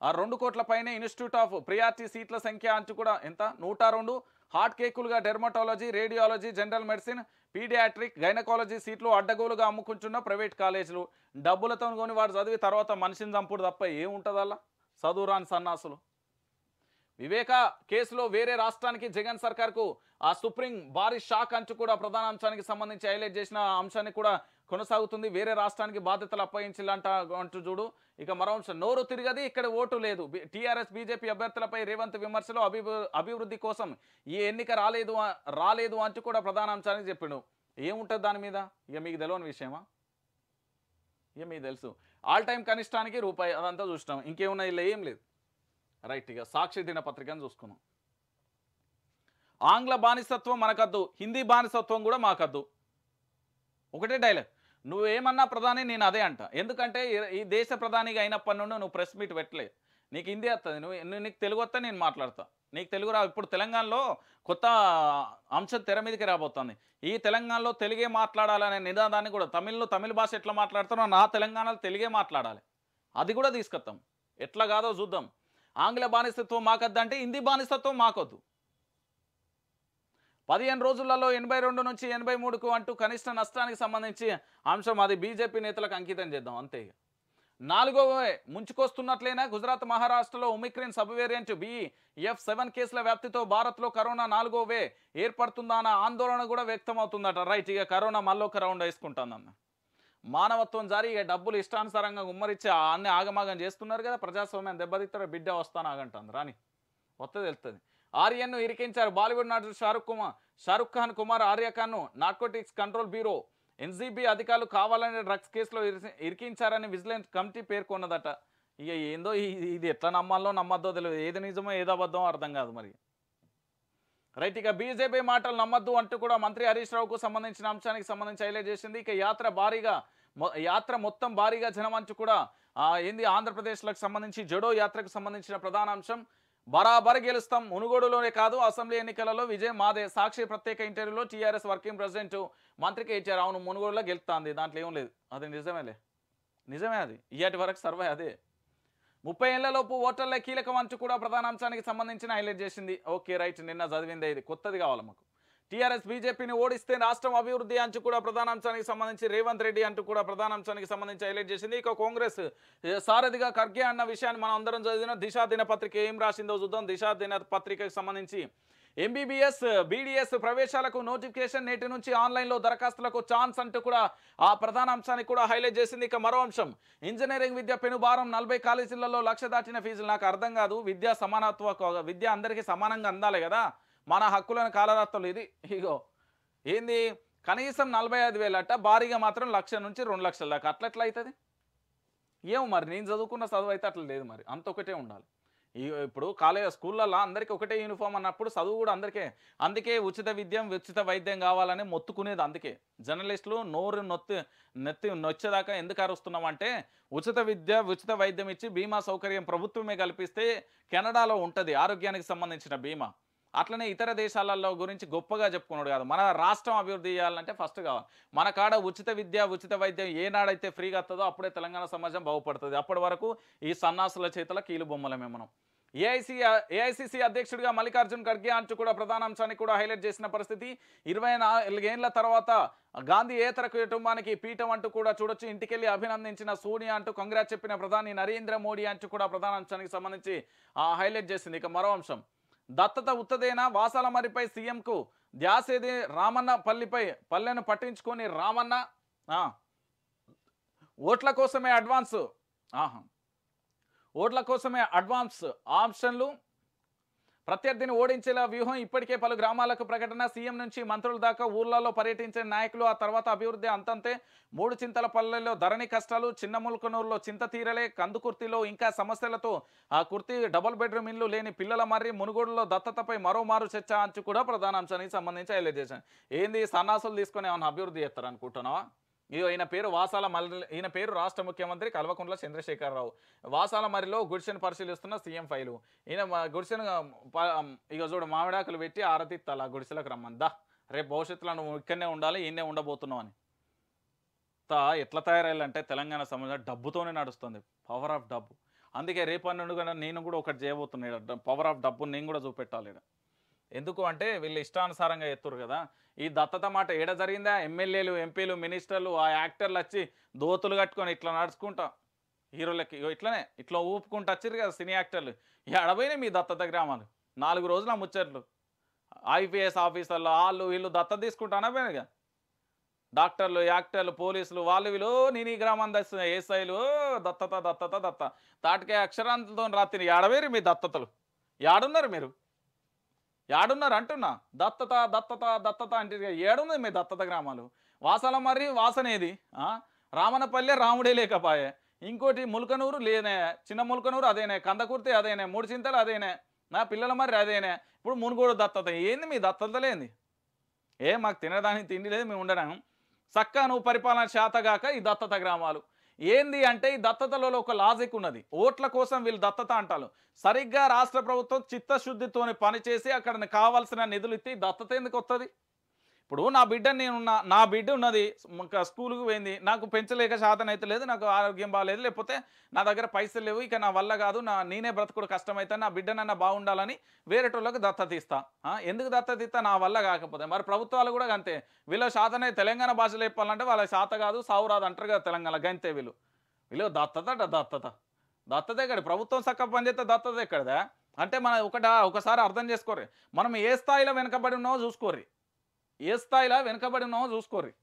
ఆ రెండు కోట్ల పైనే ఇన్స్టిట్యూట్ ఆఫ్ ప్రియార్టీ సీట్ల సంఖ్య అంచు కూడా ఎంత నూట రెండు హాట్ కేకులుగా dermatology radiology general medicine pediatric gynaecology సీట్లు అడ్డగోలుగా అమ్ముకుంటున్న ప్రైవేట్ కాలేజీలు డబ్బులతో కొని వారు చదివి తర్వాత మనిషిని చంపుడు తప్ప ఏముంటుందల్లా చదువురాని సన్నాసులు వివేక కేసులో వేరే రాష్ట్రానికి జగన్ సర్కార్కు ఆ సుప్రీం భారీ షాక్ అంచు కూడా ప్రధాన అంశానికి సంబంధించి హైలైట్ చేసిన అంశాన్ని కూడా కొనసాగుతుంది వేరే రాష్ట్రానికి బాధ్యతలు అప్పగించాలంట అంటూ చూడు ఇక మరో అంశం నోరు తిరగది ఇక్కడ ఓటు లేదు టీఆర్ఎస్ బీజేపీ అభ్యర్థులపై రేవంత్ విమర్శలు అభివృద్ధి కోసం ఈ ఎన్నిక రాలేదు రాలేదు అంటూ కూడా ప్రధాన అంశాన్ని చెప్పిండు ఏముంటుంది దాని మీద ఇక మీకు తెలియని విషయమా ఇక మీకు తెలుసు ఆల్ టైం కనిష్టానికి రూపాయి అదంతా చూసినాం ఇంకేమున్నా ఇలా ఏం లేదు రైట్ ఇక సాక్షి దినపత్రికను చూసుకున్నాం ఆంగ్ల బానిసత్వం మనకద్దు హిందీ బానిసత్వం కూడా మాకద్దు ఒకటే డైలాగ్ నువ్వేమన్నా ప్రధాని నేను అదే అంట ఎందుకంటే ఈ దేశ ప్రధానిగా అయినప్పటి నుండి నువ్వు ప్రెస్ మీట్ పెట్టలేదు నీకు హిందీ వస్తుంది నువ్వు నీకు తెలుగు వస్తే నేను మాట్లాడతా నీకు తెలుగు రా ఇప్పుడు తెలంగాణలో కొత్త అంశం తెర మీదకి రాబోతుంది ఈ తెలంగాణలో తెలుగే మాట్లాడాలనే నినాదాన్ని కూడా తమిళ్లో తమిళ భాష ఎట్లా మాట్లాడుతున్నా నా తెలంగాణలో తెలుగే మాట్లాడాలి అది కూడా తీసుకొస్తాం ఎట్లా కాదో చూద్దాం ఆంగ్ల బానిసత్వం మాకొద్దంటే హిందీ బానిసత్వం మాకొద్దు పదిహేను రోజులలో ఎనభై రెండు నుంచి ఎనభై మూడుకు అంటూ కనిష్ట నష్టానికి సంబంధించి అంశం అది బీజేపీ నేతలకు అంకితం చేద్దాం అంతే నాలుగో ముంచుకొస్తున్నట్లయినా గుజరాత్ మహారాష్ట్రలో omicron sub variant BF seven కేసుల వ్యాప్తితో భారత్లో కరోనా నాలుగో వే ఏర్పడుతుందా అన్న ఆందోళన కూడా వ్యక్తమవుతుందట రైట్ ఇక కరోనా మళ్ళీ ఒక రౌండ్ వేసుకుంటుందన్న మానవత్వం జారి ఇక డబ్బులు ఇష్టానుసారంగా గుమ్మరిచ్చి అన్ని ఆగమాగం చేస్తున్నారు కదా ప్రజాస్వామ్యం దెబ్బతిత్తారు బిడ్డ వస్తాను ఆగంటుంది రాని వస్తే తెలుస్తుంది ఆర్యన్ను ఇరికించారు బాలీవుడ్ నటుడు షారుఖ్ కుమార్ షారుఖ్ ఖాన్ కుమార్ ఆర్యఖాన్ను నార్కోటిక్స్ కంట్రోల్ బ్యూరో ఎన్జీబీ అధికారులు కావాలనే డ్రగ్స్ కేసులో ఇరికించారని విజిలెన్స్ కమిటీ పేర్కొన్నదట ఇక ఏందో ఇది ఎట్లా నమ్మాలో నమ్మద్దో తెలియదు ఏది నిజమో ఏదో అబద్ధమో అర్థం కాదు మరి రైట్ ఇక బీజేపీ మాటలు నమ్మద్దు అంటూ కూడా మంత్రి హరీష్ రావుకు సంబంధించిన అంశానికి సంబంధించి హైలైట్ చేసింది ఇక యాత్ర భారీగా యాత్ర మొత్తం భారీగా జనం అంటూ కూడా ఏంది ఆంధ్రప్రదేశ్లకు సంబంధించి జడో యాత్రకు సంబంధించిన ప్రధాన అంశం బరాబర్ గెలుస్తాం మునుగోడులోనే కాదు అసెంబ్లీ ఎన్నికలలో విజయం మాదే సాక్షి ప్రత్యేక ఇంటర్వ్యూలో టీఆర్ఎస్ వర్కింగ్ ప్రెసిడెంట్ మంత్రి ఇచ్చారు అవును మునుగోడులో గెలుస్తుంది దాంట్లో ఏం లేదు అది నిజమేలే నిజమే అది ఇయటి వరకు సర్వే అదే ముప్పై ఏళ్లలోపు ఓటర్ల కీలకం అంటూ కూడా ప్రధాన అంశానికి సంబంధించిన హైలైట్ చేసింది ఓకే రైట్ నిన్న చదివిందే ఇది కొత్తది కావాలి మాకు టీఆర్ఎస్ బీజేపీని ఓడిస్తే రాష్ట్రం అభివృద్ధి అంచు కూడా ప్రధానాంశానికి సంబంధించి రేవంత్ రెడ్డి అంటూ కూడా ప్రధానాంశానికి సంబంధించి హైలైట్ చేసింది ఇక కాంగ్రెస్ సారథిగా ఖర్గే అన్న విషయాన్ని మనం అందరం చదివిన దిశా దినపత్రిక ఏం రాసిందో చూద్దాం దిశా దినపత్రికకు సంబంధించి ఎంబీబీఎస్ బీడీఎస్ ప్రవేశాలకు నోటిఫికేషన్ నేటి నుంచి ఆన్లైన్లో దరఖాస్తులకు ఛాన్స్ అంటూ కూడా ఆ ప్రధాన కూడా హైలైట్ చేసింది ఇక మరో అంశం ఇంజనీరింగ్ విద్య పెనుభారం నలభై కాలేజీలలో లక్ష దాటిన ఫీజులు నాకు అర్థం కాదు విద్యా సమానత్వ విద్య అందరికీ సమానంగా అందాలి కదా మన హక్కులను కాలరాత్రలు ఇది ఇగో ఏంది కనీసం నలభై ఐదు వేలట భారీగా మాత్రం లక్ష నుంచి రెండు లక్షల దాకా అట్లెట్లా అవుతుంది ఏమో మరి నేను చదువుకున్న చదువు అయితే అట్లా లేదు మరి అంత ఒకటే ఉండాలి ఇప్పుడు కాలేజ్ స్కూళ్ళల్లో అందరికీ ఒకటే యూనిఫామ్ అన్నప్పుడు చదువు కూడా అందరికీ అందుకే ఉచిత విద్యం ఉచిత వైద్యం కావాలని మొత్తుకునేది అందుకే జర్నలిస్టులు నోరు నొత్తి నెత్తి నొచ్చేదాకా ఎందుకు అరుస్తున్నాం అంటే ఉచిత విద్య ఉచిత వైద్యం ఇచ్చి బీమా సౌకర్యం ప్రభుత్వమే కల్పిస్తే కెనడాలో ఉంటుంది ఆరోగ్యానికి సంబంధించిన బీమా అట్లనే ఇతర దేశాలలో గురించి గొప్పగా చెప్పుకున్నాడు కాదు మన రాష్ట్రం అభివృద్ధి చేయాలంటే ఫస్ట్ కావాలి మన కాడ ఉచిత విద్య ఉచిత వైద్యం ఏనాడైతే ఫ్రీగా వస్తుందో అప్పుడే తెలంగాణ సమాజం బాగుపడుతుంది అప్పటి వరకు ఈ సన్నాసుల చేతుల కీలు బొమ్మలమే మనం ఏఐసీ ఏఐసిసి అధ్యక్షుడిగా మల్లికార్జున్ ఖర్గే అంటూ కూడా ప్రధాన అంశాన్ని కూడా హైలైట్ చేసిన పరిస్థితి ఇరవై నాలుగేళ్ల తర్వాత గాంధీ ఏతర కుటుంబానికి పీఠం అంటూ కూడా చూడొచ్చు ఇంటికెళ్ళి అభినందించిన సోనియా అంటూ కాంగ్రెస్ చెప్పిన ప్రధాని నరేంద్ర మోడీ అంటూ కూడా ప్రధాన అంశానికి సంబంధించి హైలైట్ చేసింది ఇక మరో అంశం దత్తత ఉత్తదేనా వాసాలమరిపై సీఎంకు ధ్యాసేది రామన్న పల్లిపై పల్లెను పట్టించుకొని రామన్న ఓట్ల కోసమే అడ్వాన్స్ ఆహా ఓట్ల కోసమే అడ్వాన్స్ ఆప్షన్లు ప్రత్యర్థిని ఓడించేలా వ్యూహం ఇప్పటికే పలు గ్రామాలకు ప్రకటన సీఎం నుంచి మంత్రుల దాకా ఊర్లలో పర్యటించిన నాయకులు ఆ తర్వాత అభివృద్ధి అంతంతే మూడు చింతల పల్లెల్లో ధరణి కష్టాలు చిన్న ముల్కనూరులో చింత తీరలే కందుకుర్తిలో ఇంకా సమస్యలతో ఆ కుర్తి డబుల్ బెడ్రూమ్ ఇల్లు లేని పిల్లల మర్రి మునుగోడులో దత్తతపై మరోమారు చర్చ అంచు కూడా ప్రధాన సంబంధించి హైలైట్ చేశాను ఏంది సన్నాసులు తీసుకొని ఏమైనా అభివృద్ధి చేస్తారనుకుంటున్నావా ఇది ఈయన పేరు వాసాల మల్లి ఈయన పేరు రాష్ట్ర ముఖ్యమంత్రి కల్వకుంట్ల చంద్రశేఖరరావు వాసాల మరిలో గుడిసెను పరిశీలిస్తున్న సీఎం ఫైలు ఈయన గుడిసెను ఇక చూడు మామిడాకులు పెట్టి ఆరతి తల గుడిసెలకు రమ్మందా రేపు భవిష్యత్తులో నువ్వు ఇక్కడనే ఉండాలి ఈయనే ఉండబోతున్నావు అని తా ఎట్లా తయారయ్యాలంటే తెలంగాణ సమాజం డబ్బుతోనే నడుస్తుంది పవర్ ఆఫ్ డబ్బు అందుకే రేపు రేపన్నుండగా నేను కూడా ఒకటి చేయబోతున్నాడు పవర్ ఆఫ్ డబ్బు నేను కూడా చూపెట్టాలి ఎందుకు అంటే వీళ్ళు ఇష్టానుసారంగా ఎత్తురు కదా ఈ దత్తత మాట ఏడ జరిగిందా ఎమ్మెల్యేలు ఎంపీలు మినిస్టర్లు ఆ యాక్టర్లు వచ్చి దోతులు కట్టుకొని ఇట్లా నడుచుకుంటాం హీరోలకి ఇట్లనే ఇట్లా ఊపుకుంటూ వచ్చిరు కదా సినీ యాక్టర్లు ఎడబోయినాయి మీ దత్తత గ్రామాలు నాలుగు రోజుల ముచ్చట్లు ఐపీఎస్ ఆఫీసర్లు వాళ్ళు వీళ్ళు దత్తత తీసుకుంటా పోయినాయి డాక్టర్లు యాక్టర్లు పోలీసులు వాళ్ళు వీళ్ళు నేను ఈ గ్రామం ఏ ఏసైలు దత్తత దత్తత దత్త తాటికే అక్షరాంతతో రాత్రి ఏడవేరు మీ దత్తతలు ఏడున్నారు మీరు ఏడున్నారు అంటున్నా దత్తత దత్తత దత్తత అంటే ఏడున్నది మీ దత్తత గ్రామాలు వాసల మరి వాసనేది రామనపల్లె రాముడే లేకపాయే ఇంకోటి ములకనూరు లేనే చిన్న ములకనూరు అదేనే కందకుర్తి అదేనే మూడు చింతలు అదేనే నా పిల్లల మరి అదేనే ఇప్పుడు మునుగోడు దత్తత ఏంది మీ దత్తత లేని ఏ మాకు తినడానికి తిండి లేదు మేము ఉండడానికి చక్క నువ్వు పరిపాలన శాతగాక ఈ దత్తత గ్రామాలు ఏంది అంటే ఈ దత్తతలలో ఒక లాజిక్ ఉన్నది ఓట్ల కోసం వీళ్ళు దత్తత అంటారు సరిగ్గా రాష్ట్ర ప్రభుత్వం చిత్తశుద్ధితోని పనిచేసి అక్కడ కావాల్సిన నిధులు ఇస్తే దత్తత ఎందుకు వస్తుంది ఇప్పుడు నా బిడ్డ నేనున్నా నా బిడ్డ ఉన్నది స్కూల్కి పోయింది నాకు పెంచలేక శాతం అయితే లేదు నాకు ఆరోగ్యం బాగాలేదు లేకపోతే నా దగ్గర పైసలు లేవు ఇక నా వల్ల కాదు నా నేనే బ్రతకడు కష్టమైతే నా బిడ్డనన్నా బాగుండాలని వేరేటోళ్ళకి దత్తత ఇస్తా ఎందుకు దత్తత ఇస్తా నా వల్ల కాకపోతే మరి ప్రభుత్వాలు కూడా అంతే వీళ్ళ శాతం తెలంగాణ భాషలో చెప్పాలంటే వాళ్ళ శాత కాదు సావురాదు అంటారు కదా తెలంగాణ గంతే వీళ్ళు వీళ్ళు దత్తత దత్తత దత్తత ఎక్కడ ప్రభుత్వం చక్క పనిచేస్తే దత్తత ఎక్కడదా అంటే మన ఒకట ఒకసారి అర్థం చేసుకోర్రి మనం ఏ స్థాయిలో వెనకబడి ఉన్నావో చూసుకోర్రి ఏ స్థాయిలో వెనుకబడి ఉన్నామో చూసుకోర్రి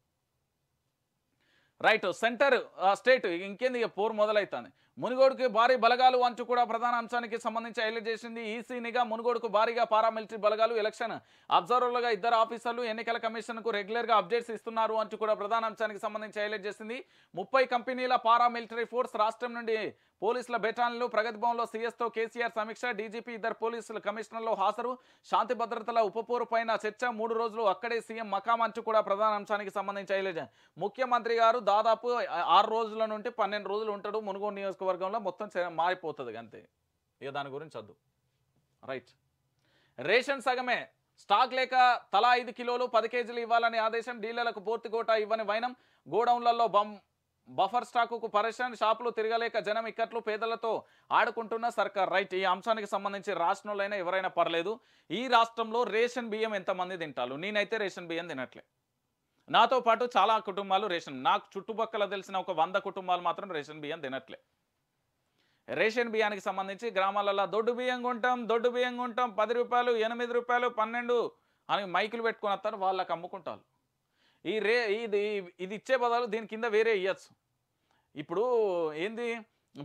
రైట్ సెంటర్ స్టేట్ ఇంకేంది పోర్ మొదలవుతుంది మునుగోడుకి భారీ బలగాలు అంచు కూడా ప్రధాన అంశానికి సంబంధించి హైలైట్ చేసింది ఈసీనిగా మునుగోడుకు భారీగా పారామిలిటరీ బలగాలు ఎలక్షన్ అబ్జర్వర్లుగా ఇద్దరు ఆఫీసర్లు ఎన్నికల కమిషన్కు రెగ్యులర్గా అప్డేట్స్ ఇస్తున్నారు అంటూ కూడా ప్రధాన అంశానికి సంబంధించి హైలైట్ చేసింది ముప్పై కంపెనీల పారామిలిటరీ ఫోర్స్ రాష్ట్రం నుండి పోలీసుల బెటాలియన్లు ప్రగతి భవన్లో సీఎస్తో కేసీఆర్ సమీక్ష డీజీపీ ఇద్దరు పోలీసుల కమిషనర్లు హాజరు శాంతి భద్రతల ఉపపూరు పైన చర్చ మూడు రోజులు అక్కడే సీఎం మకాం అంచు కూడా ప్రధాన అంశానికి సంబంధించి ముఖ్యమంత్రి గారు దాదాపు ఆరు రోజుల నుండి పన్నెండు రోజులు ఉంటాడు మునుగోడు నియోజకవర్గంలో మొత్తం మారిపోతుంది అంతే ఇక దాని గురించి వద్దు రైట్ రేషన్ సగమే స్టాక్ లేక తలా ఐదు కిలోలు పది కేజీలు ఇవ్వాలనే ఆదేశం డీలర్లకు పూర్తి కోట ఇవ్వని వైనం గోడౌన్లలో బం బఫర్ స్టాకుకు పరిశ్రమ షాపులు తిరగలేక జనం ఇక్కట్లు పేదలతో ఆడుకుంటున్న సర్కార్ రైట్ ఈ అంశానికి సంబంధించి రాష్ట్రంలోనైనా ఎవరైనా పర్లేదు ఈ రాష్ట్రంలో రేషన్ బియ్యం ఎంతమంది తింటారు నేనైతే రేషన్ బియ్యం తినట్లే నాతో పాటు చాలా కుటుంబాలు రేషన్ నాకు చుట్టుపక్కల తెలిసిన ఒక వంద కుటుంబాలు మాత్రం రేషన్ బియ్యం తినట్లే రేషన్ బియ్యానికి సంబంధించి గ్రామాలలో దొడ్డు బియ్యం కొంటాం దొడ్డు బియ్యం కొంటాం పది రూపాయలు ఎనిమిది రూపాయలు పన్నెండు అని మైకులు పెట్టుకుని వస్తారు వాళ్ళకి అమ్ముకుంటారు ఈ రే ఇది ఇది ఇచ్చే బదులు దీని కింద వేరే ఇవ్వచ్చు ఇప్పుడు ఏంది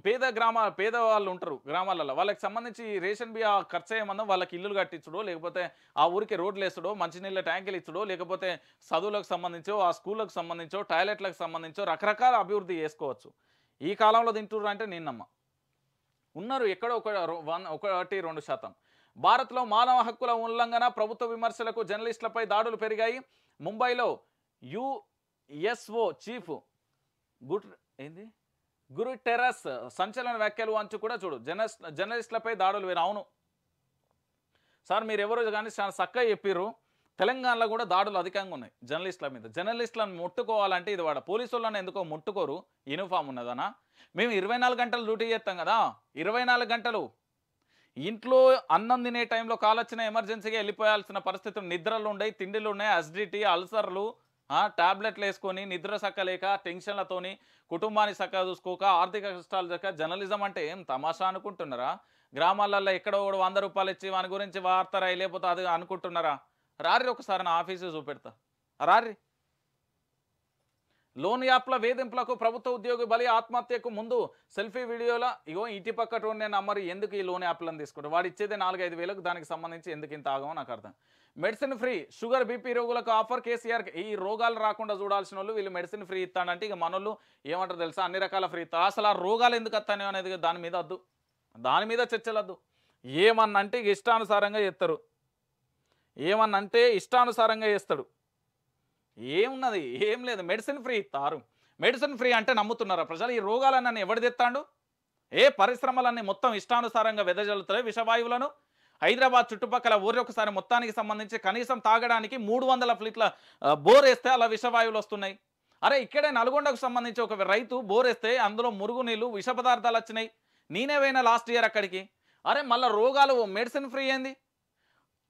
పేద గ్రామ పేద వాళ్ళు ఉంటారు గ్రామాలలో వాళ్ళకి సంబంధించి రేషన్ బియ్య ఖర్చు చేయమన్నా వాళ్ళకి ఇల్లులు కట్టించడో లేకపోతే ఆ ఊరికి రోడ్లు వేస్తాడో మంచినీళ్ళ ట్యాంకులు ఇచ్చడో లేకపోతే చదువులకు సంబంధించో ఆ స్కూళ్ళకు సంబంధించో టాయిలెట్లకు సంబంధించో రకరకాల అభివృద్ధి చేసుకోవచ్చు ఈ కాలంలో తింటున్నారు అంటే నిన్నమ్మ ఉన్నారు ఎక్కడో ఒక వన్ ఒకటి రెండు శాతం భారత్లో మానవ హక్కుల ఉల్లంఘన ప్రభుత్వ విమర్శలకు జర్నలిస్టులపై దాడులు పెరిగాయి ముంబైలో యుఎస్ఓ చీఫ్ గుడ్ ఏంది గురు టెరస్ సంచలన వ్యాఖ్యలు అంటూ కూడా చూడు జర్నస్ జర్నలిస్టులపై దాడులు వేరు అవును సార్ మీరు ఎవరు కానీ చాలా చక్కగా చెప్పారు తెలంగాణలో కూడా దాడులు అధికంగా ఉన్నాయి జర్నలిస్టుల మీద జర్నలిస్టులను ముట్టుకోవాలంటే ఇది వాడ పోలీసు వాళ్ళని ఎందుకో ముట్టుకోరు యూనిఫామ్ ఉన్నదనా మేము ఇరవై గంటలు డ్యూటీ చేస్తాం కదా ఇరవై గంటలు ఇంట్లో అన్నం తినే టైంలో కాలొచ్చిన ఎమర్జెన్సీగా వెళ్ళిపోయాల్సిన పరిస్థితులు నిద్రలు ఉన్నాయి తిండిలు ఉన్నాయి అసిడిటీ అల్సర్లు టాబ్లెట్లు వేసుకొని నిద్ర సక్కలేక టెన్షన్లతోని కుటుంబాన్ని సక్క చూసుకోక ఆర్థిక కష్టాలు దక్క జర్నలిజం అంటే ఏం తమాషా అనుకుంటున్నారా గ్రామాలలో ఎక్కడో ఒకడు వంద రూపాయలు ఇచ్చి వాని గురించి వార్తరా లేకపోతే అది అనుకుంటున్నారా రారి ఒకసారి నా ఆఫీసు చూపెడతా రారి లోన్ యాప్ల వేధింపులకు ప్రభుత్వ ఉద్యోగి బలి ఆత్మహత్యకు ముందు సెల్ఫీ వీడియోల ఇగో ఇటు నేను నమ్మరు ఎందుకు ఈ లోన్ యాప్లను తీసుకుంటారు వాడు ఇచ్చేది నాలుగైదు వేలకు దానికి సంబంధించి ఎందుకు ఇంత ఆగమో నాకు అర్థం మెడిసిన్ ఫ్రీ షుగర్ బీపీ రోగులకు ఆఫర్ కేసీఆర్ ఈ రోగాలు రాకుండా చూడాల్సిన వాళ్ళు వీళ్ళు మెడిసిన్ ఫ్రీ ఇస్తానంటే ఇక మనోళ్ళు ఏమంటారు తెలుసా అన్ని రకాల ఫ్రీ ఇస్తారు అసలు ఆ రోగాలు ఎందుకు వస్తాయి అనేది దాని మీద వద్దు దాని మీద చర్చలద్దు ఏమన్నంటే ఇష్టానుసారంగా చేస్తారు ఏమన్నంటే ఇష్టానుసారంగా చేస్తాడు ఏమున్నది ఏం లేదు మెడిసిన్ ఫ్రీ ఇస్తారు మెడిసిన్ ఫ్రీ అంటే నమ్ముతున్నారా ప్రజలు ఈ రోగాలన్నీ ఎవడు తెస్తాడు ఏ పరిశ్రమలన్నీ మొత్తం ఇష్టానుసారంగా వెదజల్లుతాయి విషవాయువులను హైదరాబాద్ చుట్టుపక్కల ఊరొకసారి మొత్తానికి సంబంధించి కనీసం తాగడానికి మూడు వందల ఫ్లీట్ల బోర్ వేస్తే అలా విషవాయువులు వస్తున్నాయి అరే ఇక్కడే నల్గొండకు సంబంధించి ఒక రైతు బోర్ వేస్తే అందులో నీళ్ళు విష పదార్థాలు వచ్చినాయి నేనేవైనా లాస్ట్ ఇయర్ అక్కడికి అరే మళ్ళీ రోగాలు మెడిసిన్ ఫ్రీ అయింది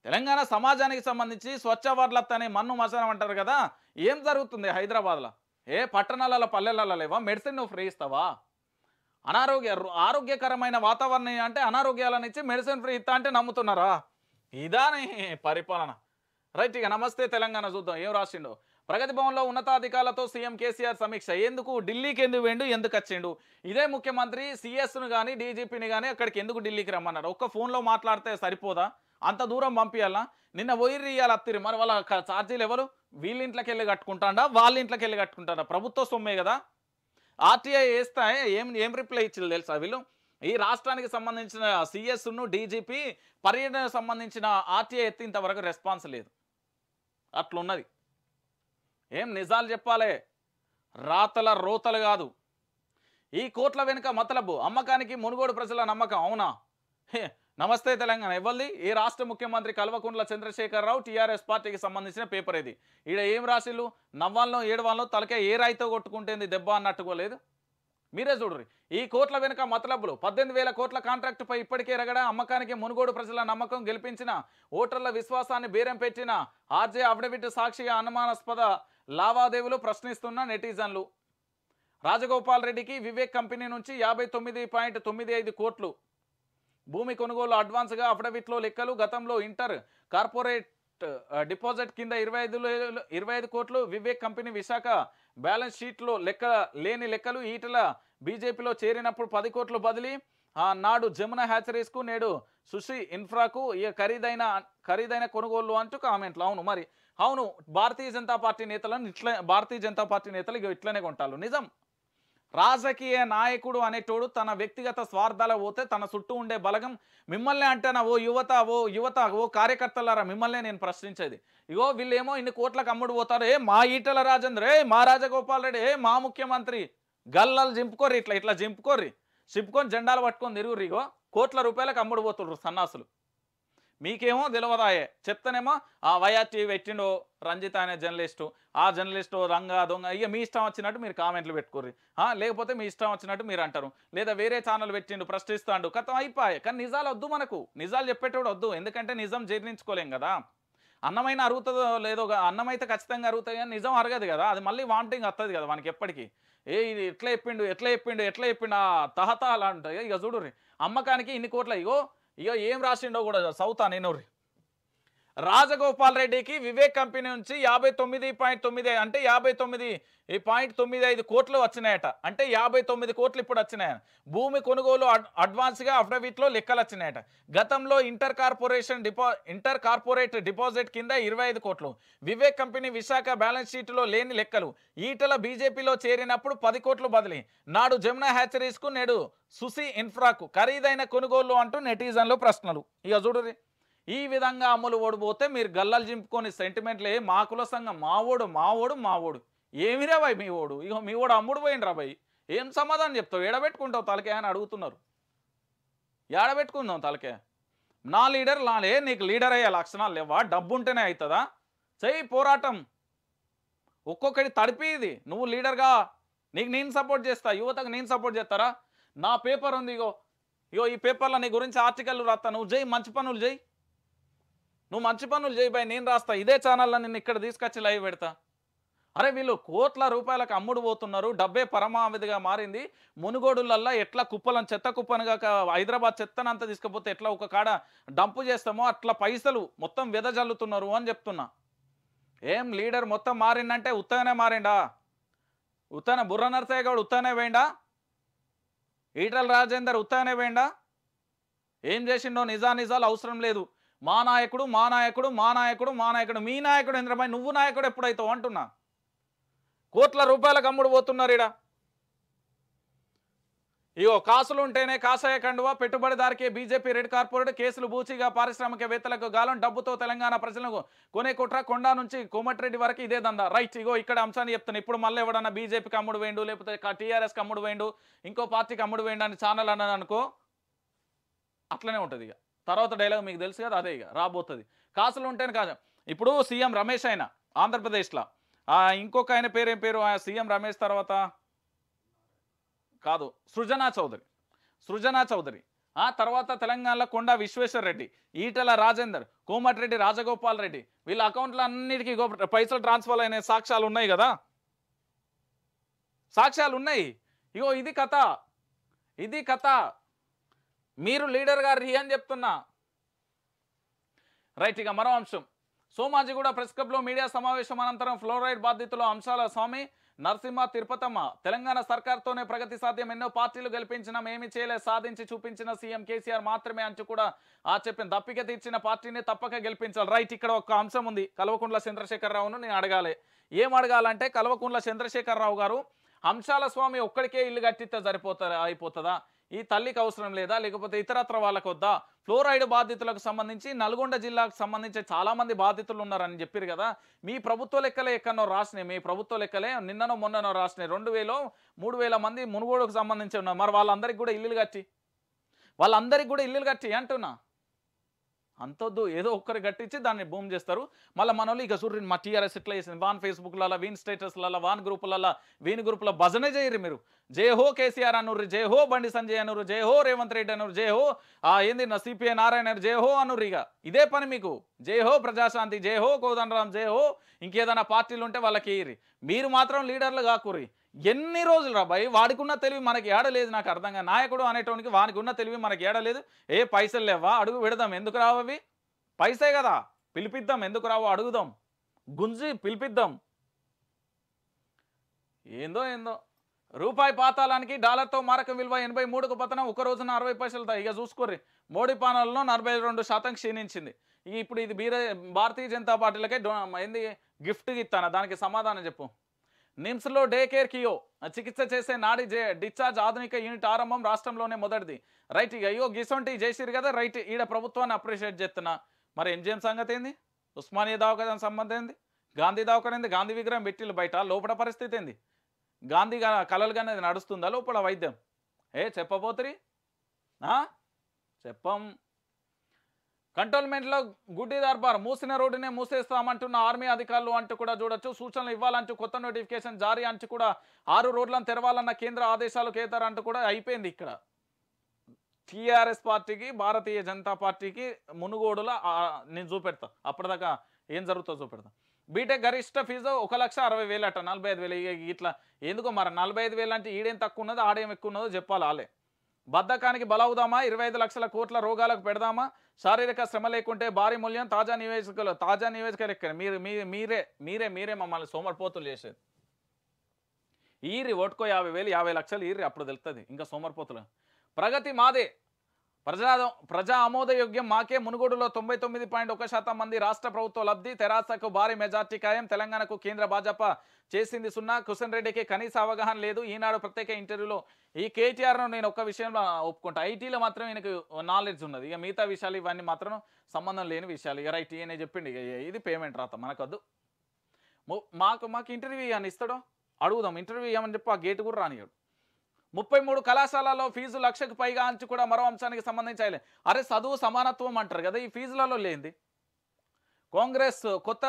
తెలంగాణ సమాజానికి సంబంధించి స్వచ్ఛ వర్లత్ అనే మన్ను మసనం అంటారు కదా ఏం జరుగుతుంది హైదరాబాద్లో ఏ పట్టణాలలో పల్లెలలో లేవా మెడిసిన్ నువ్వు ఫ్రీ ఇస్తావా అనారోగ్య ఆరోగ్యకరమైన వాతావరణం అంటే అనారోగ్యాలనిచ్చి మెడిసిన్ ఫ్రీ ఇస్తా అంటే నమ్ముతున్నారా ఇదాని పరిపాలన రైట్ ఇక నమస్తే తెలంగాణ చూద్దాం ఏం రాసిండు ప్రగతి భవన్లో ఉన్నతాధికారులతో సీఎం కేసీఆర్ సమీక్ష ఎందుకు ఢిల్లీకి ఎందుకు వేండు ఎందుకు వచ్చిండు ఇదే ముఖ్యమంత్రి సిఎస్ను కానీ డీజీపీని కానీ అక్కడికి ఎందుకు ఢిల్లీకి రమ్మన్నారు ఒక్క ఫోన్లో మాట్లాడితే సరిపోదా అంత దూరం పంపించాలా నిన్న వైర్ ఇవ్వాలి అత్తిరి మరి వాళ్ళ ఛార్జీలు ఎవరు వీళ్ళ ఇంట్లోకి వెళ్ళి కట్టుకుంటాడా వాళ్ళ ఇంట్లోకి వెళ్ళి కట్టుకుంటాడా ప్రభుత్వ సొమ్మే కదా ఆర్టీఐ వేస్తే ఏం ఏం రిప్లై ఇచ్చింది తెలుసా వీళ్ళు ఈ రాష్ట్రానికి సంబంధించిన సిఎస్ను డీజీపీ పర్యటనకు సంబంధించిన ఆర్టీఐ ఎత్తి ఇంతవరకు రెస్పాన్స్ లేదు అట్లున్నది ఏం నిజాలు చెప్పాలి రాతల రోతలు కాదు ఈ కోట్ల వెనుక మతలబు అమ్మకానికి మునుగోడు ప్రజల నమ్మకం అవునా నమస్తే తెలంగాణ ఇవ్వాలి ఈ రాష్ట్ర ముఖ్యమంత్రి కల్వకుంట్ల చంద్రశేఖరరావు టీఆర్ఎస్ పార్టీకి సంబంధించిన పేపర్ ఇది ఈడ ఏం రాసిల్లు నవ్వాలను ఏడవాళ్ళు తలకే ఏ రాయితో కొట్టుకుంటేంది దెబ్బ అన్నట్టుకోలేదు మీరే చూడరు ఈ కోట్ల వెనుక మతలబ్బులు పద్దెనిమిది వేల కోట్ల కాంట్రాక్టుపై ఇప్పటికే రగడ అమ్మకానికి మునుగోడు ప్రజల నమ్మకం గెలిపించిన ఓటర్ల విశ్వాసాన్ని బేరం పెట్టిన ఆర్జే అఫిడవిట్ సాక్షిగా అనుమానాస్పద లావాదేవీలు ప్రశ్నిస్తున్న నెటిజన్లు రాజగోపాల్ రెడ్డికి వివేక్ కంపెనీ నుంచి యాభై తొమ్మిది పాయింట్ తొమ్మిది ఐదు కోట్లు భూమి కొనుగోలు అడ్వాన్స్గా అఫిడవిట్లో లెక్కలు గతంలో ఇంటర్ కార్పొరేట్ డిపాజిట్ కింద ఇరవై ఐదు ఇరవై ఐదు కోట్లు వివేక్ కంపెనీ విశాఖ బ్యాలెన్స్ షీట్లో లెక్క లేని లెక్కలు ఈటల బీజేపీలో చేరినప్పుడు పది కోట్లు బదిలీ నాడు జమున హ్యాచరీస్కు నేడు సుషి ఇన్ఫ్రాకు ఇక ఖరీదైన ఖరీదైన కొనుగోళ్లు అంటూ కామెంట్లు అవును మరి అవును భారతీయ జనతా పార్టీ నేతలను ఇట్లా భారతీయ జనతా పార్టీ నేతలు ఇక ఇట్లనే కొంటారు నిజం రాజకీయ నాయకుడు అనేటోడు తన వ్యక్తిగత స్వార్థాల పోతే తన చుట్టూ ఉండే బలగం మిమ్మల్ని అంటేనా ఓ యువత ఓ యువత ఓ కార్యకర్తలారా మిమ్మల్నే నేను ప్రశ్నించేది ఇగో వీళ్ళేమో ఇన్ని కోట్లకు అమ్ముడు పోతారు ఏ మా ఈటల రాజేంద్ర ఏ మా రాజగోపాల్ రెడ్డి ఏ మా ముఖ్యమంత్రి గల్లలు జింపుకోర్రి ఇట్లా ఇట్లా జింపుకోర్రి చింపుకొని జెండాలు పట్టుకొని తిరుగురు ఇగో కోట్ల రూపాయలకు అమ్ముడు పోతుర్రు సన్నాసులు మీకేమో తెలియదాయే చెప్తానేమో ఆ వైఆర్టీవీ పెట్టిండు రంజిత అనే జర్నలిస్టు ఆ జర్నలిస్టు రంగ దొంగ ఇక మీ ఇష్టం వచ్చినట్టు మీరు కామెంట్లు పెట్టుకోరు లేకపోతే మీ ఇష్టం వచ్చినట్టు మీరు అంటారు లేదా వేరే ఛానల్ పెట్టిండు ప్రశ్నిస్తాడు కథం అయిపోయాయి కానీ నిజాలు వద్దు మనకు నిజాలు చెప్పేటోడు వద్దు ఎందుకంటే నిజం జీర్ణించుకోలేం కదా అన్నమైన అరుగుతుందో లేదో అన్నం అయితే ఖచ్చితంగా అరుగుతుంది కానీ నిజం అరగదు కదా అది మళ్ళీ వామిటింగ్ వస్తుంది కదా మనకి ఎప్పటికీ ఏ ఇది ఎట్లా చెప్పిండు ఎట్లా చెప్పిండు ఎట్లా చెప్పిండు ఆ తహతహ అలా ఉంటాయి ఇక చూడు అమ్మకానికి ఇన్ని కోట్ల ఇగో ఇక ఏం రాసిండో కూడా చదువుతా నేను రాజగోపాల్ రెడ్డికి వివేక్ కంపెనీ నుంచి యాభై తొమ్మిది పాయింట్ తొమ్మిది అంటే యాభై తొమ్మిది ఈ పాయింట్ తొమ్మిది ఐదు కోట్లు వచ్చినాయట అంటే యాభై తొమ్మిది కోట్లు ఇప్పుడు వచ్చినాయట భూమి కొనుగోలు అడ్వాన్స్గా అఫిడవిట్లో లెక్కలు వచ్చినాయట గతంలో ఇంటర్ కార్పొరేషన్ డిపా ఇంటర్ కార్పొరేట్ డిపాజిట్ కింద ఇరవై కోట్లు వివేక్ కంపెనీ విశాఖ బ్యాలెన్స్ షీట్లో లేని లెక్కలు ఈటల బీజేపీలో చేరినప్పుడు పది కోట్లు బదిలీ నాడు జమునా హ్యాచరీస్కు నేడు సుసి ఇన్ఫ్రాకు ఖరీదైన కొనుగోళ్లు అంటూ నెటిజన్లు ప్రశ్నలు ఇక చూడరి ఈ విధంగా అమ్ములు ఓడిపోతే మీరు గల్లలు చింపుకొని సెంటిమెంట్లే మా కుల సంఘం ఓడు మావోడు మావోడు ఏమిరా భయ్ మీ ఓడు ఇక మీ ఓడు అమ్ముడు పోయినరా భయ్ ఏం సమాధానం చెప్తావు ఎడబెట్టుకుంటావు తలకే అని అడుగుతున్నారు ఏడబెట్టుకుందాం తలకే నా లీడర్ లాలే నీకు లీడర్ అయ్యే లక్షణాలు లేవా డబ్బు ఉంటేనే అవుతుందా చెయ్యి పోరాటం ఒక్కొక్కటి తడిపి ఇది నువ్వు లీడర్గా నీకు నేను సపోర్ట్ చేస్తా యువతకు నేను సపోర్ట్ చేస్తారా నా పేపర్ ఉంది ఇగో ఇగో ఈ పేపర్లో నీ గురించి ఆర్టికల్ రాస్తా నువ్వు చెయ్యి మంచి పనులు చేయి నువ్వు మంచి పనులు చేయబాయి నేను రాస్తా ఇదే ఛానల్లో నిన్ను ఇక్కడ తీసుకొచ్చి లైవ్ పెడతా అరే వీళ్ళు కోట్ల రూపాయలకు అమ్ముడు పోతున్నారు డబ్బే పరమావధిగా మారింది మునుగోడులల్లా ఎట్లా కుప్పలను చెత్త కుప్పనుగా హైదరాబాద్ చెత్తనంతా తీసుకపోతే ఎట్లా ఒక కాడ డంపు చేస్తామో అట్లా పైసలు మొత్తం వెదజల్లుతున్నారు అని చెప్తున్నా ఏం లీడర్ మొత్తం మారిందంటే ఉత్తగానే మారిండా ఉత్తన బుర్ర నరసయ్య గౌడ్ ఉత్తనే వేయండా ఈటల రాజేందర్ ఉత్తనే వేయండా ఏం చేసిండో నిజా నిజాలు అవసరం లేదు మా నాయకుడు మా నాయకుడు మా నాయకుడు మా నాయకుడు మీ నాయకుడు ఇంద్రబాయి నువ్వు నాయకుడు ఎప్పుడైతావు అంటున్నా కోట్ల రూపాయలకు అమ్ముడు పోతున్నారు ఇడ ఇగో కాసులు ఉంటేనే కాసాయ కండువా పెట్టుబడిదారికే బీజేపీ రెడ్ కార్పొరేట్ కేసులు బూచిగా పారిశ్రామికవేత్తలకు గాలం డబ్బుతో తెలంగాణ ప్రజలకు కొనే కుట్ర కొండా నుంచి కోమటిరెడ్డి వరకు ఇదే దందా రైట్ ఇగో ఇక్కడ అంశాన్ని చెప్తాను ఇప్పుడు మళ్ళీ ఎవడన్నా బీజేపీకి అమ్ముడు వేయండు లేకపోతే టీఆర్ఎస్కి అమ్ముడు వేయండు ఇంకో పార్టీకి అమ్ముడు వేయండు అని ఛానల్ అన్నాను అనుకో అట్లనే ఉంటుంది ఇక తర్వాత డైలాగ్ మీకు తెలుసు కదా అదే ఇక రాబోతుంది కాసులు ఉంటేనే కాదు ఇప్పుడు సీఎం రమేష్ ఆయన ఆంధ్రప్రదేశ్లో ఇంకొక ఆయన పేరు ఏం పేరు సీఎం రమేష్ తర్వాత కాదు సృజనా చౌదరి సృజనా చౌదరి ఆ తర్వాత తెలంగాణలో కొండా విశ్వేశ్వర రెడ్డి ఈటల రాజేందర్ కోమటిరెడ్డి రాజగోపాల్ రెడ్డి వీళ్ళ అకౌంట్లో అన్నిటికీ పైసలు ట్రాన్స్ఫర్ అయిన సాక్ష్యాలు ఉన్నాయి కదా సాక్ష్యాలు ఉన్నాయి ఇగో ఇది కథ ఇది కథ మీరు లీడర్గా రీ అని చెప్తున్నా రైట్ ఇక మరో అంశం సోమాజిగూడ ప్రెస్ క్లబ్లో మీడియా సమావేశం అనంతరం ఫ్లోరైడ్ బాధితుల అంశాల స్వామి నరసింహ తిరుపతమ్మ తెలంగాణ సర్కార్తోనే ప్రగతి సాధ్యం ఎన్నో పార్టీలు గెలిపించిన ఏమి చేయలే సాధించి చూపించిన సీఎం కేసీఆర్ మాత్రమే అంటూ కూడా ఆ చెప్పిన దప్పిక తీర్చిన పార్టీని తప్పక గెలిపించాలి రైట్ ఇక్కడ ఒక అంశం ఉంది కల్వకుంట్ల చంద్రశేఖరరావును నేను అడగాలి ఏం అడగాలంటే కల్వకుంట్ల చంద్రశేఖరరావు గారు అంశాల స్వామి ఒక్కడికే ఇల్లు కట్టిస్తే సరిపోతారా అయిపోతుందా ఈ తల్లికి అవసరం లేదా లేకపోతే ఇతరత్ర వాళ్ళకు వద్దా ఫ్లోరైడ్ బాధితులకు సంబంధించి నల్గొండ జిల్లాకు సంబంధించి చాలామంది బాధితులు ఉన్నారని చెప్పారు కదా మీ ప్రభుత్వ లెక్కలే ఎక్కడో రాసినాయి మీ ప్రభుత్వ లెక్కలే నిన్ననో మొన్ననో రాసినాయి రెండు వేలో మూడు వేల మంది మునుగోడుకు సంబంధించి ఉన్నారు మరి వాళ్ళందరికీ కూడా ఇల్లులు కట్టి వాళ్ళందరికీ కూడా ఇల్లులు కట్టి అంటున్నా అంతొద్దు ఏదో ఒక్కరు కట్టించి దాన్ని భూమి చేస్తారు మళ్ళీ మనోళ్ళు ఇక సూర్యుని మా టీఆర్ఎస్ ఎట్లా చేసింది వాన్ ఫేస్బుక్లలో వీన్ స్టేటస్లలో వాన్ గ్రూపులలో వీన్ గ్రూపులో భజనే చేయరు మీరు జే హో కేసీఆర్ అనుర్రు జే హో బండి సంజయ్ అనుర్రు జే హో రేవంత్ రెడ్డి అనురు జే హో ఆ ఏంది నా సిపిఐ నారాయణ జే హో అనుర్రు ఇక ఇదే పని మీకు జే హో ప్రజాశాంతి జే హో కోదండరామ్ జే హో ఇంకేదైనా పార్టీలు ఉంటే వాళ్ళకి మీరు మాత్రం లీడర్లు కాకూరి ఎన్ని రోజులు రాబాయి వాడికి ఉన్న తెలివి మనకి ఏడలేదు నాకు అర్థంగా నాయకుడు అనేటోనికి వానికి ఉన్న తెలివి మనకి ఏడలేదు ఏ పైసలు లేవా అడుగు పెడదాం ఎందుకు రావవి పైసే కదా పిలిపిద్దాం ఎందుకు రావో అడుగుదాం గుంజి పిలిపిద్దాం ఏందో ఏందో రూపాయి పాతాలానికి డాలర్తో మారక విలువ ఎనభై మూడుకు పతనం ఒక రోజున అరవై పైసలు ఇక చూసుకోర్రి మోడీ పానాలలో నలభై రెండు శాతం క్షీణించింది ఇప్పుడు ఇది బీరే భారతీయ జనతా పార్టీలకే ఏంది గిఫ్ట్ ఇస్తానా దానికి సమాధానం చెప్పు నిమ్స్లో డే కేర్ కియో చికిత్స చేసే నాడి డిశ్చార్జ్ ఆధునిక యూనిట్ ఆరంభం రాష్ట్రంలోనే మొదటిది రైట్ ఇక అయ్యో గిసొంటి చేసిరు కదా రైట్ ఈడ ప్రభుత్వాన్ని అప్రిషియేట్ చేస్తున్నా మరి ఎంజిఎం సంగతి ఏంది ఉస్మానియా దవాఖాన సంబంధం ఏంది గాంధీ దవాఖాన ఏంది గాంధీ విగ్రహం పెట్టిలు బయట లోపల పరిస్థితి ఏంది గాంధీ కలలుగానే నడుస్తుందా లోపల వైద్యం ఏ చెప్పబోతురి చెప్పం కంటోన్మెంట్లో గుడ్డి దర్బార్ మూసిన రోడ్డునే మూసేస్తామంటున్న ఆర్మీ అధికారులు అంటూ కూడా చూడొచ్చు సూచనలు ఇవ్వాలంటూ కొత్త నోటిఫికేషన్ జారీ అంటూ కూడా ఆరు రోడ్లను తెరవాలన్న కేంద్ర ఆదేశాలు కేతారంటూ కూడా అయిపోయింది ఇక్కడ టీఆర్ఎస్ పార్టీకి భారతీయ జనతా పార్టీకి మునుగోడుల నేను చూపెడతా అప్పటిదాకా ఏం జరుగుతుందో చూపెడతా బీటెక్ గరిష్ట ఫీజు ఒక లక్ష అరవై వేలు అట నలభై ఐదు వేలు ఇట్లా ఎందుకో మరి నలభై ఐదు వేలు అంటే ఈడేం తక్కువ ఉన్నదో ఆడేం ఎక్కువ ఉన్నదో చెప్పాలి వాళ్ళే బద్ధకానికి బలవుదామా ఇరవై ఐదు లక్షల కోట్ల రోగాలకు పెడదామా శారీరక శ్రమ లేకుంటే భారీ మూల్యం తాజా నివేదికలు తాజా నివేదికలు ఎక్కడ మీరు మీరే మీరే మీరే మమ్మల్ని సోమర్పోతులు చేసేది ఈరి ఓటుకో యాభై వేలు యాభై లక్షలు ఈరి అప్పుడు తెలుస్తుంది ఇంకా సోమర్పోతులు ప్రగతి మాదే ప్రజా ప్రజా ఆమోదయోగ్యం మాకే మునుగోడులో తొంభై తొమ్మిది పాయింట్ ఒక శాతం మంది రాష్ట్ర ప్రభుత్వ లబ్ధి తెరాసకు భారీ మెజార్టీ ఖాయం తెలంగాణకు కేంద్ర భాజపా చేసింది సున్నా కిషన్ రెడ్డికి కనీస అవగాహన లేదు ఈనాడు ప్రత్యేక ఇంటర్వ్యూలో ఈ కేటీఆర్ను నేను ఒక్క విషయంలో ఒప్పుకుంటా ఐటీలో మాత్రం ఈయనకు నాలెడ్జ్ ఉన్నది ఇక మిగతా విషయాలు ఇవన్నీ మాత్రం సంబంధం లేని విషయాలు ఇక రైట్ ఈయన చెప్పిండి ఇది పేమెంట్ రాత మనకొద్దు మాకు మాకు ఇంటర్వ్యూ అని ఇస్తాడో అడుగుదాం ఇంటర్వ్యూ ఇవ్వమని చెప్పి ఆ గేట్ కూడా రానియాడు ముప్పై మూడు కళాశాలలో ఫీజు లక్షకు పైగా అంచు కూడా మరో అంశానికి సంబంధించి అరే చదువు సమానత్వం అంటారు కదా ఈ ఫీజులలో లేనిది కాంగ్రెస్ కొత్త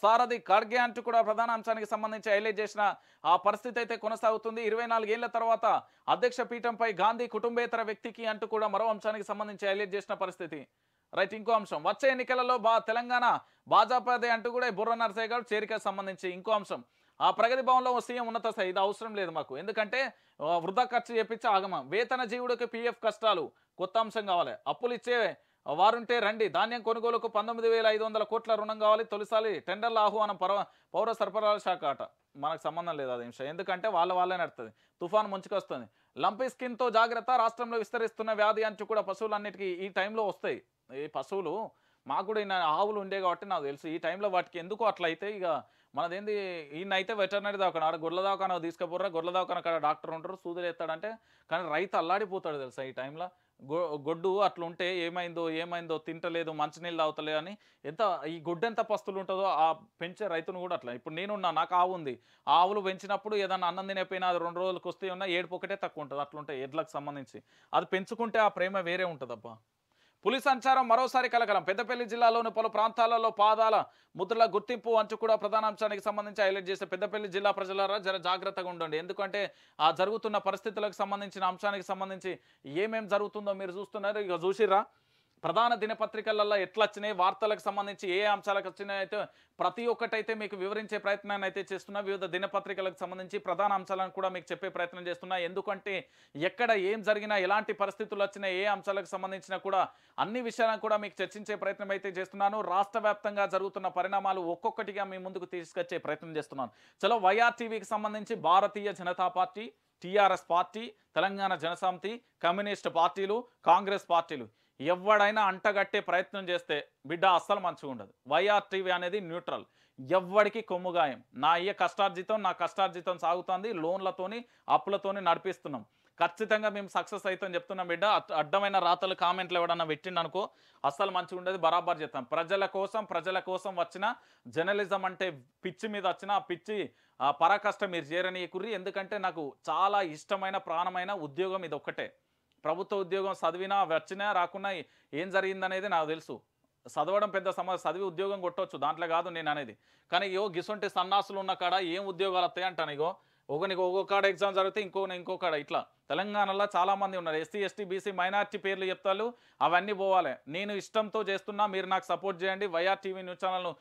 సారథి ఖార్గే అంటూ కూడా ప్రధాన అంశానికి సంబంధించి హైలైట్ చేసిన ఆ పరిస్థితి అయితే కొనసాగుతుంది ఇరవై నాలుగేళ్ల తర్వాత అధ్యక్ష పీఠంపై గాంధీ కుటుంబేతర వ్యక్తికి అంటూ కూడా మరో అంశానికి సంబంధించి హైలైట్ చేసిన పరిస్థితి రైట్ ఇంకో అంశం వచ్చే ఎన్నికలలో బా తెలంగాణ భాజపాదే అంటూ కూడా బుర్ర నర్సయ్య గారు చేరికకు సంబంధించి ఇంకో అంశం ఆ ప్రగతి భవన్లో సీఎం ఉన్నత స్థాయి ఇది అవసరం లేదు మాకు ఎందుకంటే వృధా ఖర్చు చేపించి ఆగమం వేతన జీవుడికి పీఎఫ్ కష్టాలు కొత్త అంశం కావాలి అప్పులు ఇచ్చే వారుంటే రండి ధాన్యం కొనుగోలుకు పంతొమ్మిది వేల ఐదు వందల కోట్ల రుణం కావాలి తొలిసారి టెండర్ల ఆహ్వానం పర పౌర సరఫరాల శాఖ అట మనకు సంబంధం లేదు అది విషయం ఎందుకంటే వాళ్ళ వాళ్ళే నడుతుంది తుఫాన్ ముంచుకొస్తుంది లంపి స్కిన్తో జాగ్రత్త రాష్ట్రంలో విస్తరిస్తున్న వ్యాధి అంచు కూడా పశువులన్నిటికీ ఈ టైంలో వస్తాయి ఈ పశువులు మాకు కూడా ఆవులు ఉండే కాబట్టి నాకు తెలుసు ఈ టైంలో వాటికి ఎందుకు అట్లయితే ఇక మనదేంది ఈయన అయితే వెటర్నరీ దవాఖాన ఆడ గొర్రెల దవాఖాన తీసుకుపోరా గుర్ల దవాఖాన అక్కడ డాక్టర్ ఉంటారు సూదులు ఎత్తాడంటే కానీ రైతు అల్లాడిపోతాడు తెలుసా ఈ టైంలో గొడ్డు అట్లుంటే ఏమైందో ఏమైందో తింటలేదు మంచినీళ్ళు అవుతలేదు అని ఎంత ఈ గొడ్డు ఎంత పస్తులు ఉంటుందో ఆ పెంచే రైతును కూడా అట్లా ఇప్పుడు నేనున్నా నాకు ఆవు ఉంది ఆవులు పెంచినప్పుడు ఏదైనా అన్నం తినేపోయినా అది రెండు రోజులకు వస్తే ఉన్నా ఏడుపు ఒకటే తక్కువ ఉంటుంది అట్లుంటే ఎడ్లకు సంబంధించి అది పెంచుకుంటే ఆ ప్రేమ వేరే ఉంటుందబ్బా పులి సంచారం మరోసారి కలకలం పెద్దపల్లి జిల్లాలోని పలు ప్రాంతాలలో పాదాల ముద్రల గుర్తింపు అంటూ కూడా ప్రధాన అంశానికి సంబంధించి హైలైట్ చేస్తే పెద్దపల్లి జిల్లా ప్రజలారా జర జాగ్రత్తగా ఉండండి ఎందుకంటే ఆ జరుగుతున్న పరిస్థితులకు సంబంధించిన అంశానికి సంబంధించి ఏమేం జరుగుతుందో మీరు చూస్తున్నారు ఇక చూసిరా ప్రధాన దినపత్రికలలో ఎట్లా వచ్చినాయి వార్తలకు సంబంధించి ఏ అంశాలకు అయితే ప్రతి ఒక్కటైతే మీకు వివరించే ప్రయత్నాన్ని అయితే చేస్తున్నా వివిధ దినపత్రికలకు సంబంధించి ప్రధాన అంశాలను కూడా మీకు చెప్పే ప్రయత్నం చేస్తున్నా ఎందుకంటే ఎక్కడ ఏం జరిగినా ఎలాంటి పరిస్థితులు వచ్చినా ఏ అంశాలకు సంబంధించినా కూడా అన్ని విషయాలను కూడా మీకు చర్చించే ప్రయత్నం అయితే చేస్తున్నాను రాష్ట్ర జరుగుతున్న పరిణామాలు ఒక్కొక్కటిగా మీ ముందుకు తీసుకొచ్చే ప్రయత్నం చేస్తున్నాను చలో వైఆర్టీవీకి సంబంధించి Bharatiya Janata party TRS party Telangana Janasamithi communist పార్టీలు కాంగ్రెస్ పార్టీలు ఎవడైనా అంటగట్టే ప్రయత్నం చేస్తే బిడ్డ అస్సలు మంచిగా ఉండదు వైఆర్టీవీ అనేది న్యూట్రల్ ఎవ్వడికి కొమ్ముగాయం నా అయ్యే కష్టార్జితం నా కష్టార్జితం సాగుతుంది లోన్లతోని అప్పులతోని నడిపిస్తున్నాం ఖచ్చితంగా మేము సక్సెస్ అవుతాం చెప్తున్నాం బిడ్డ అడ్డమైన రాతలు కామెంట్లు ఎవడన్నా పెట్టిండనుకో అస్సలు మంచిగా ఉండేది బరాబర్ చెప్తాం ప్రజల కోసం ప్రజల కోసం వచ్చిన జర్నలిజం అంటే పిచ్చి మీద వచ్చిన ఆ పిచ్చి పరాకష్టం మీరు చేరని ఎందుకంటే నాకు చాలా ఇష్టమైన ప్రాణమైన ఉద్యోగం ఇది ఒక్కటే ప్రభుత్వ ఉద్యోగం చదివినా వచ్చినా రాకున్నా ఏం జరిగిందనేది నాకు తెలుసు చదవడం పెద్ద సమస్య చదివి ఉద్యోగం కొట్టవచ్చు దాంట్లో కాదు నేను అనేది కానీ ఇగో గిసొంటి సన్నాసులు ఉన్న కాడ ఏం ఉద్యోగాలు వస్తాయి అంటాను ఇగో ఒకనికి ఒక్కొక్క కాడ ఎగ్జామ్ జరిగితే ఇంకో ఇంకొకడ ఇట్లా తెలంగాణలో చాలామంది ఉన్నారు ఎస్సీ ఎస్టీ బీసీ మైనార్టీ పేర్లు చెప్తారు అవన్నీ పోవాలి నేను ఇష్టంతో చేస్తున్నా మీరు నాకు సపోర్ట్ చేయండి వైఆర్ టీవీ న్యూస్ ఛానల్ను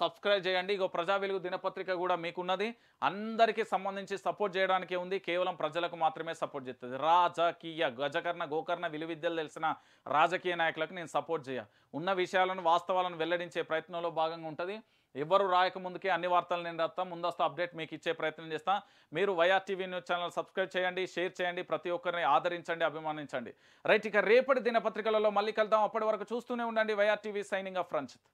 సబ్స్క్రైబ్ చేయండి ఇగో ప్రజా వెలుగు దినపత్రిక కూడా మీకున్నది అందరికీ సంబంధించి సపోర్ట్ చేయడానికే ఉంది కేవలం ప్రజలకు మాత్రమే సపోర్ట్ చేస్తుంది రాజకీయ గజకర్ణ గోకర్ణ విలువిద్యలు తెలిసిన రాజకీయ నాయకులకు నేను సపోర్ట్ చేయ ఉన్న విషయాలను వాస్తవాలను వెల్లడించే ప్రయత్నంలో భాగంగా ఉంటుంది ఎవరు రాయకముందుకే అన్ని వార్తలు నేను రాస్తాను ముందస్తు అప్డేట్ మీకు ఇచ్చే ప్రయత్నం చేస్తాను మీరు వైఆర్టీవీ న్యూస్ ఛానల్ సబ్స్క్రైబ్ చేయండి షేర్ చేయండి ప్రతి ఒక్కరిని ఆదరించండి అభిమానించండి రైట్ ఇక రేపటి దినపత్రికలలో మళ్ళీ కలుద్దాం అప్పటి వరకు చూస్తూనే ఉండండి వైఆర్టీవీ సైనింగ్ ఆఫ్ రంజిత్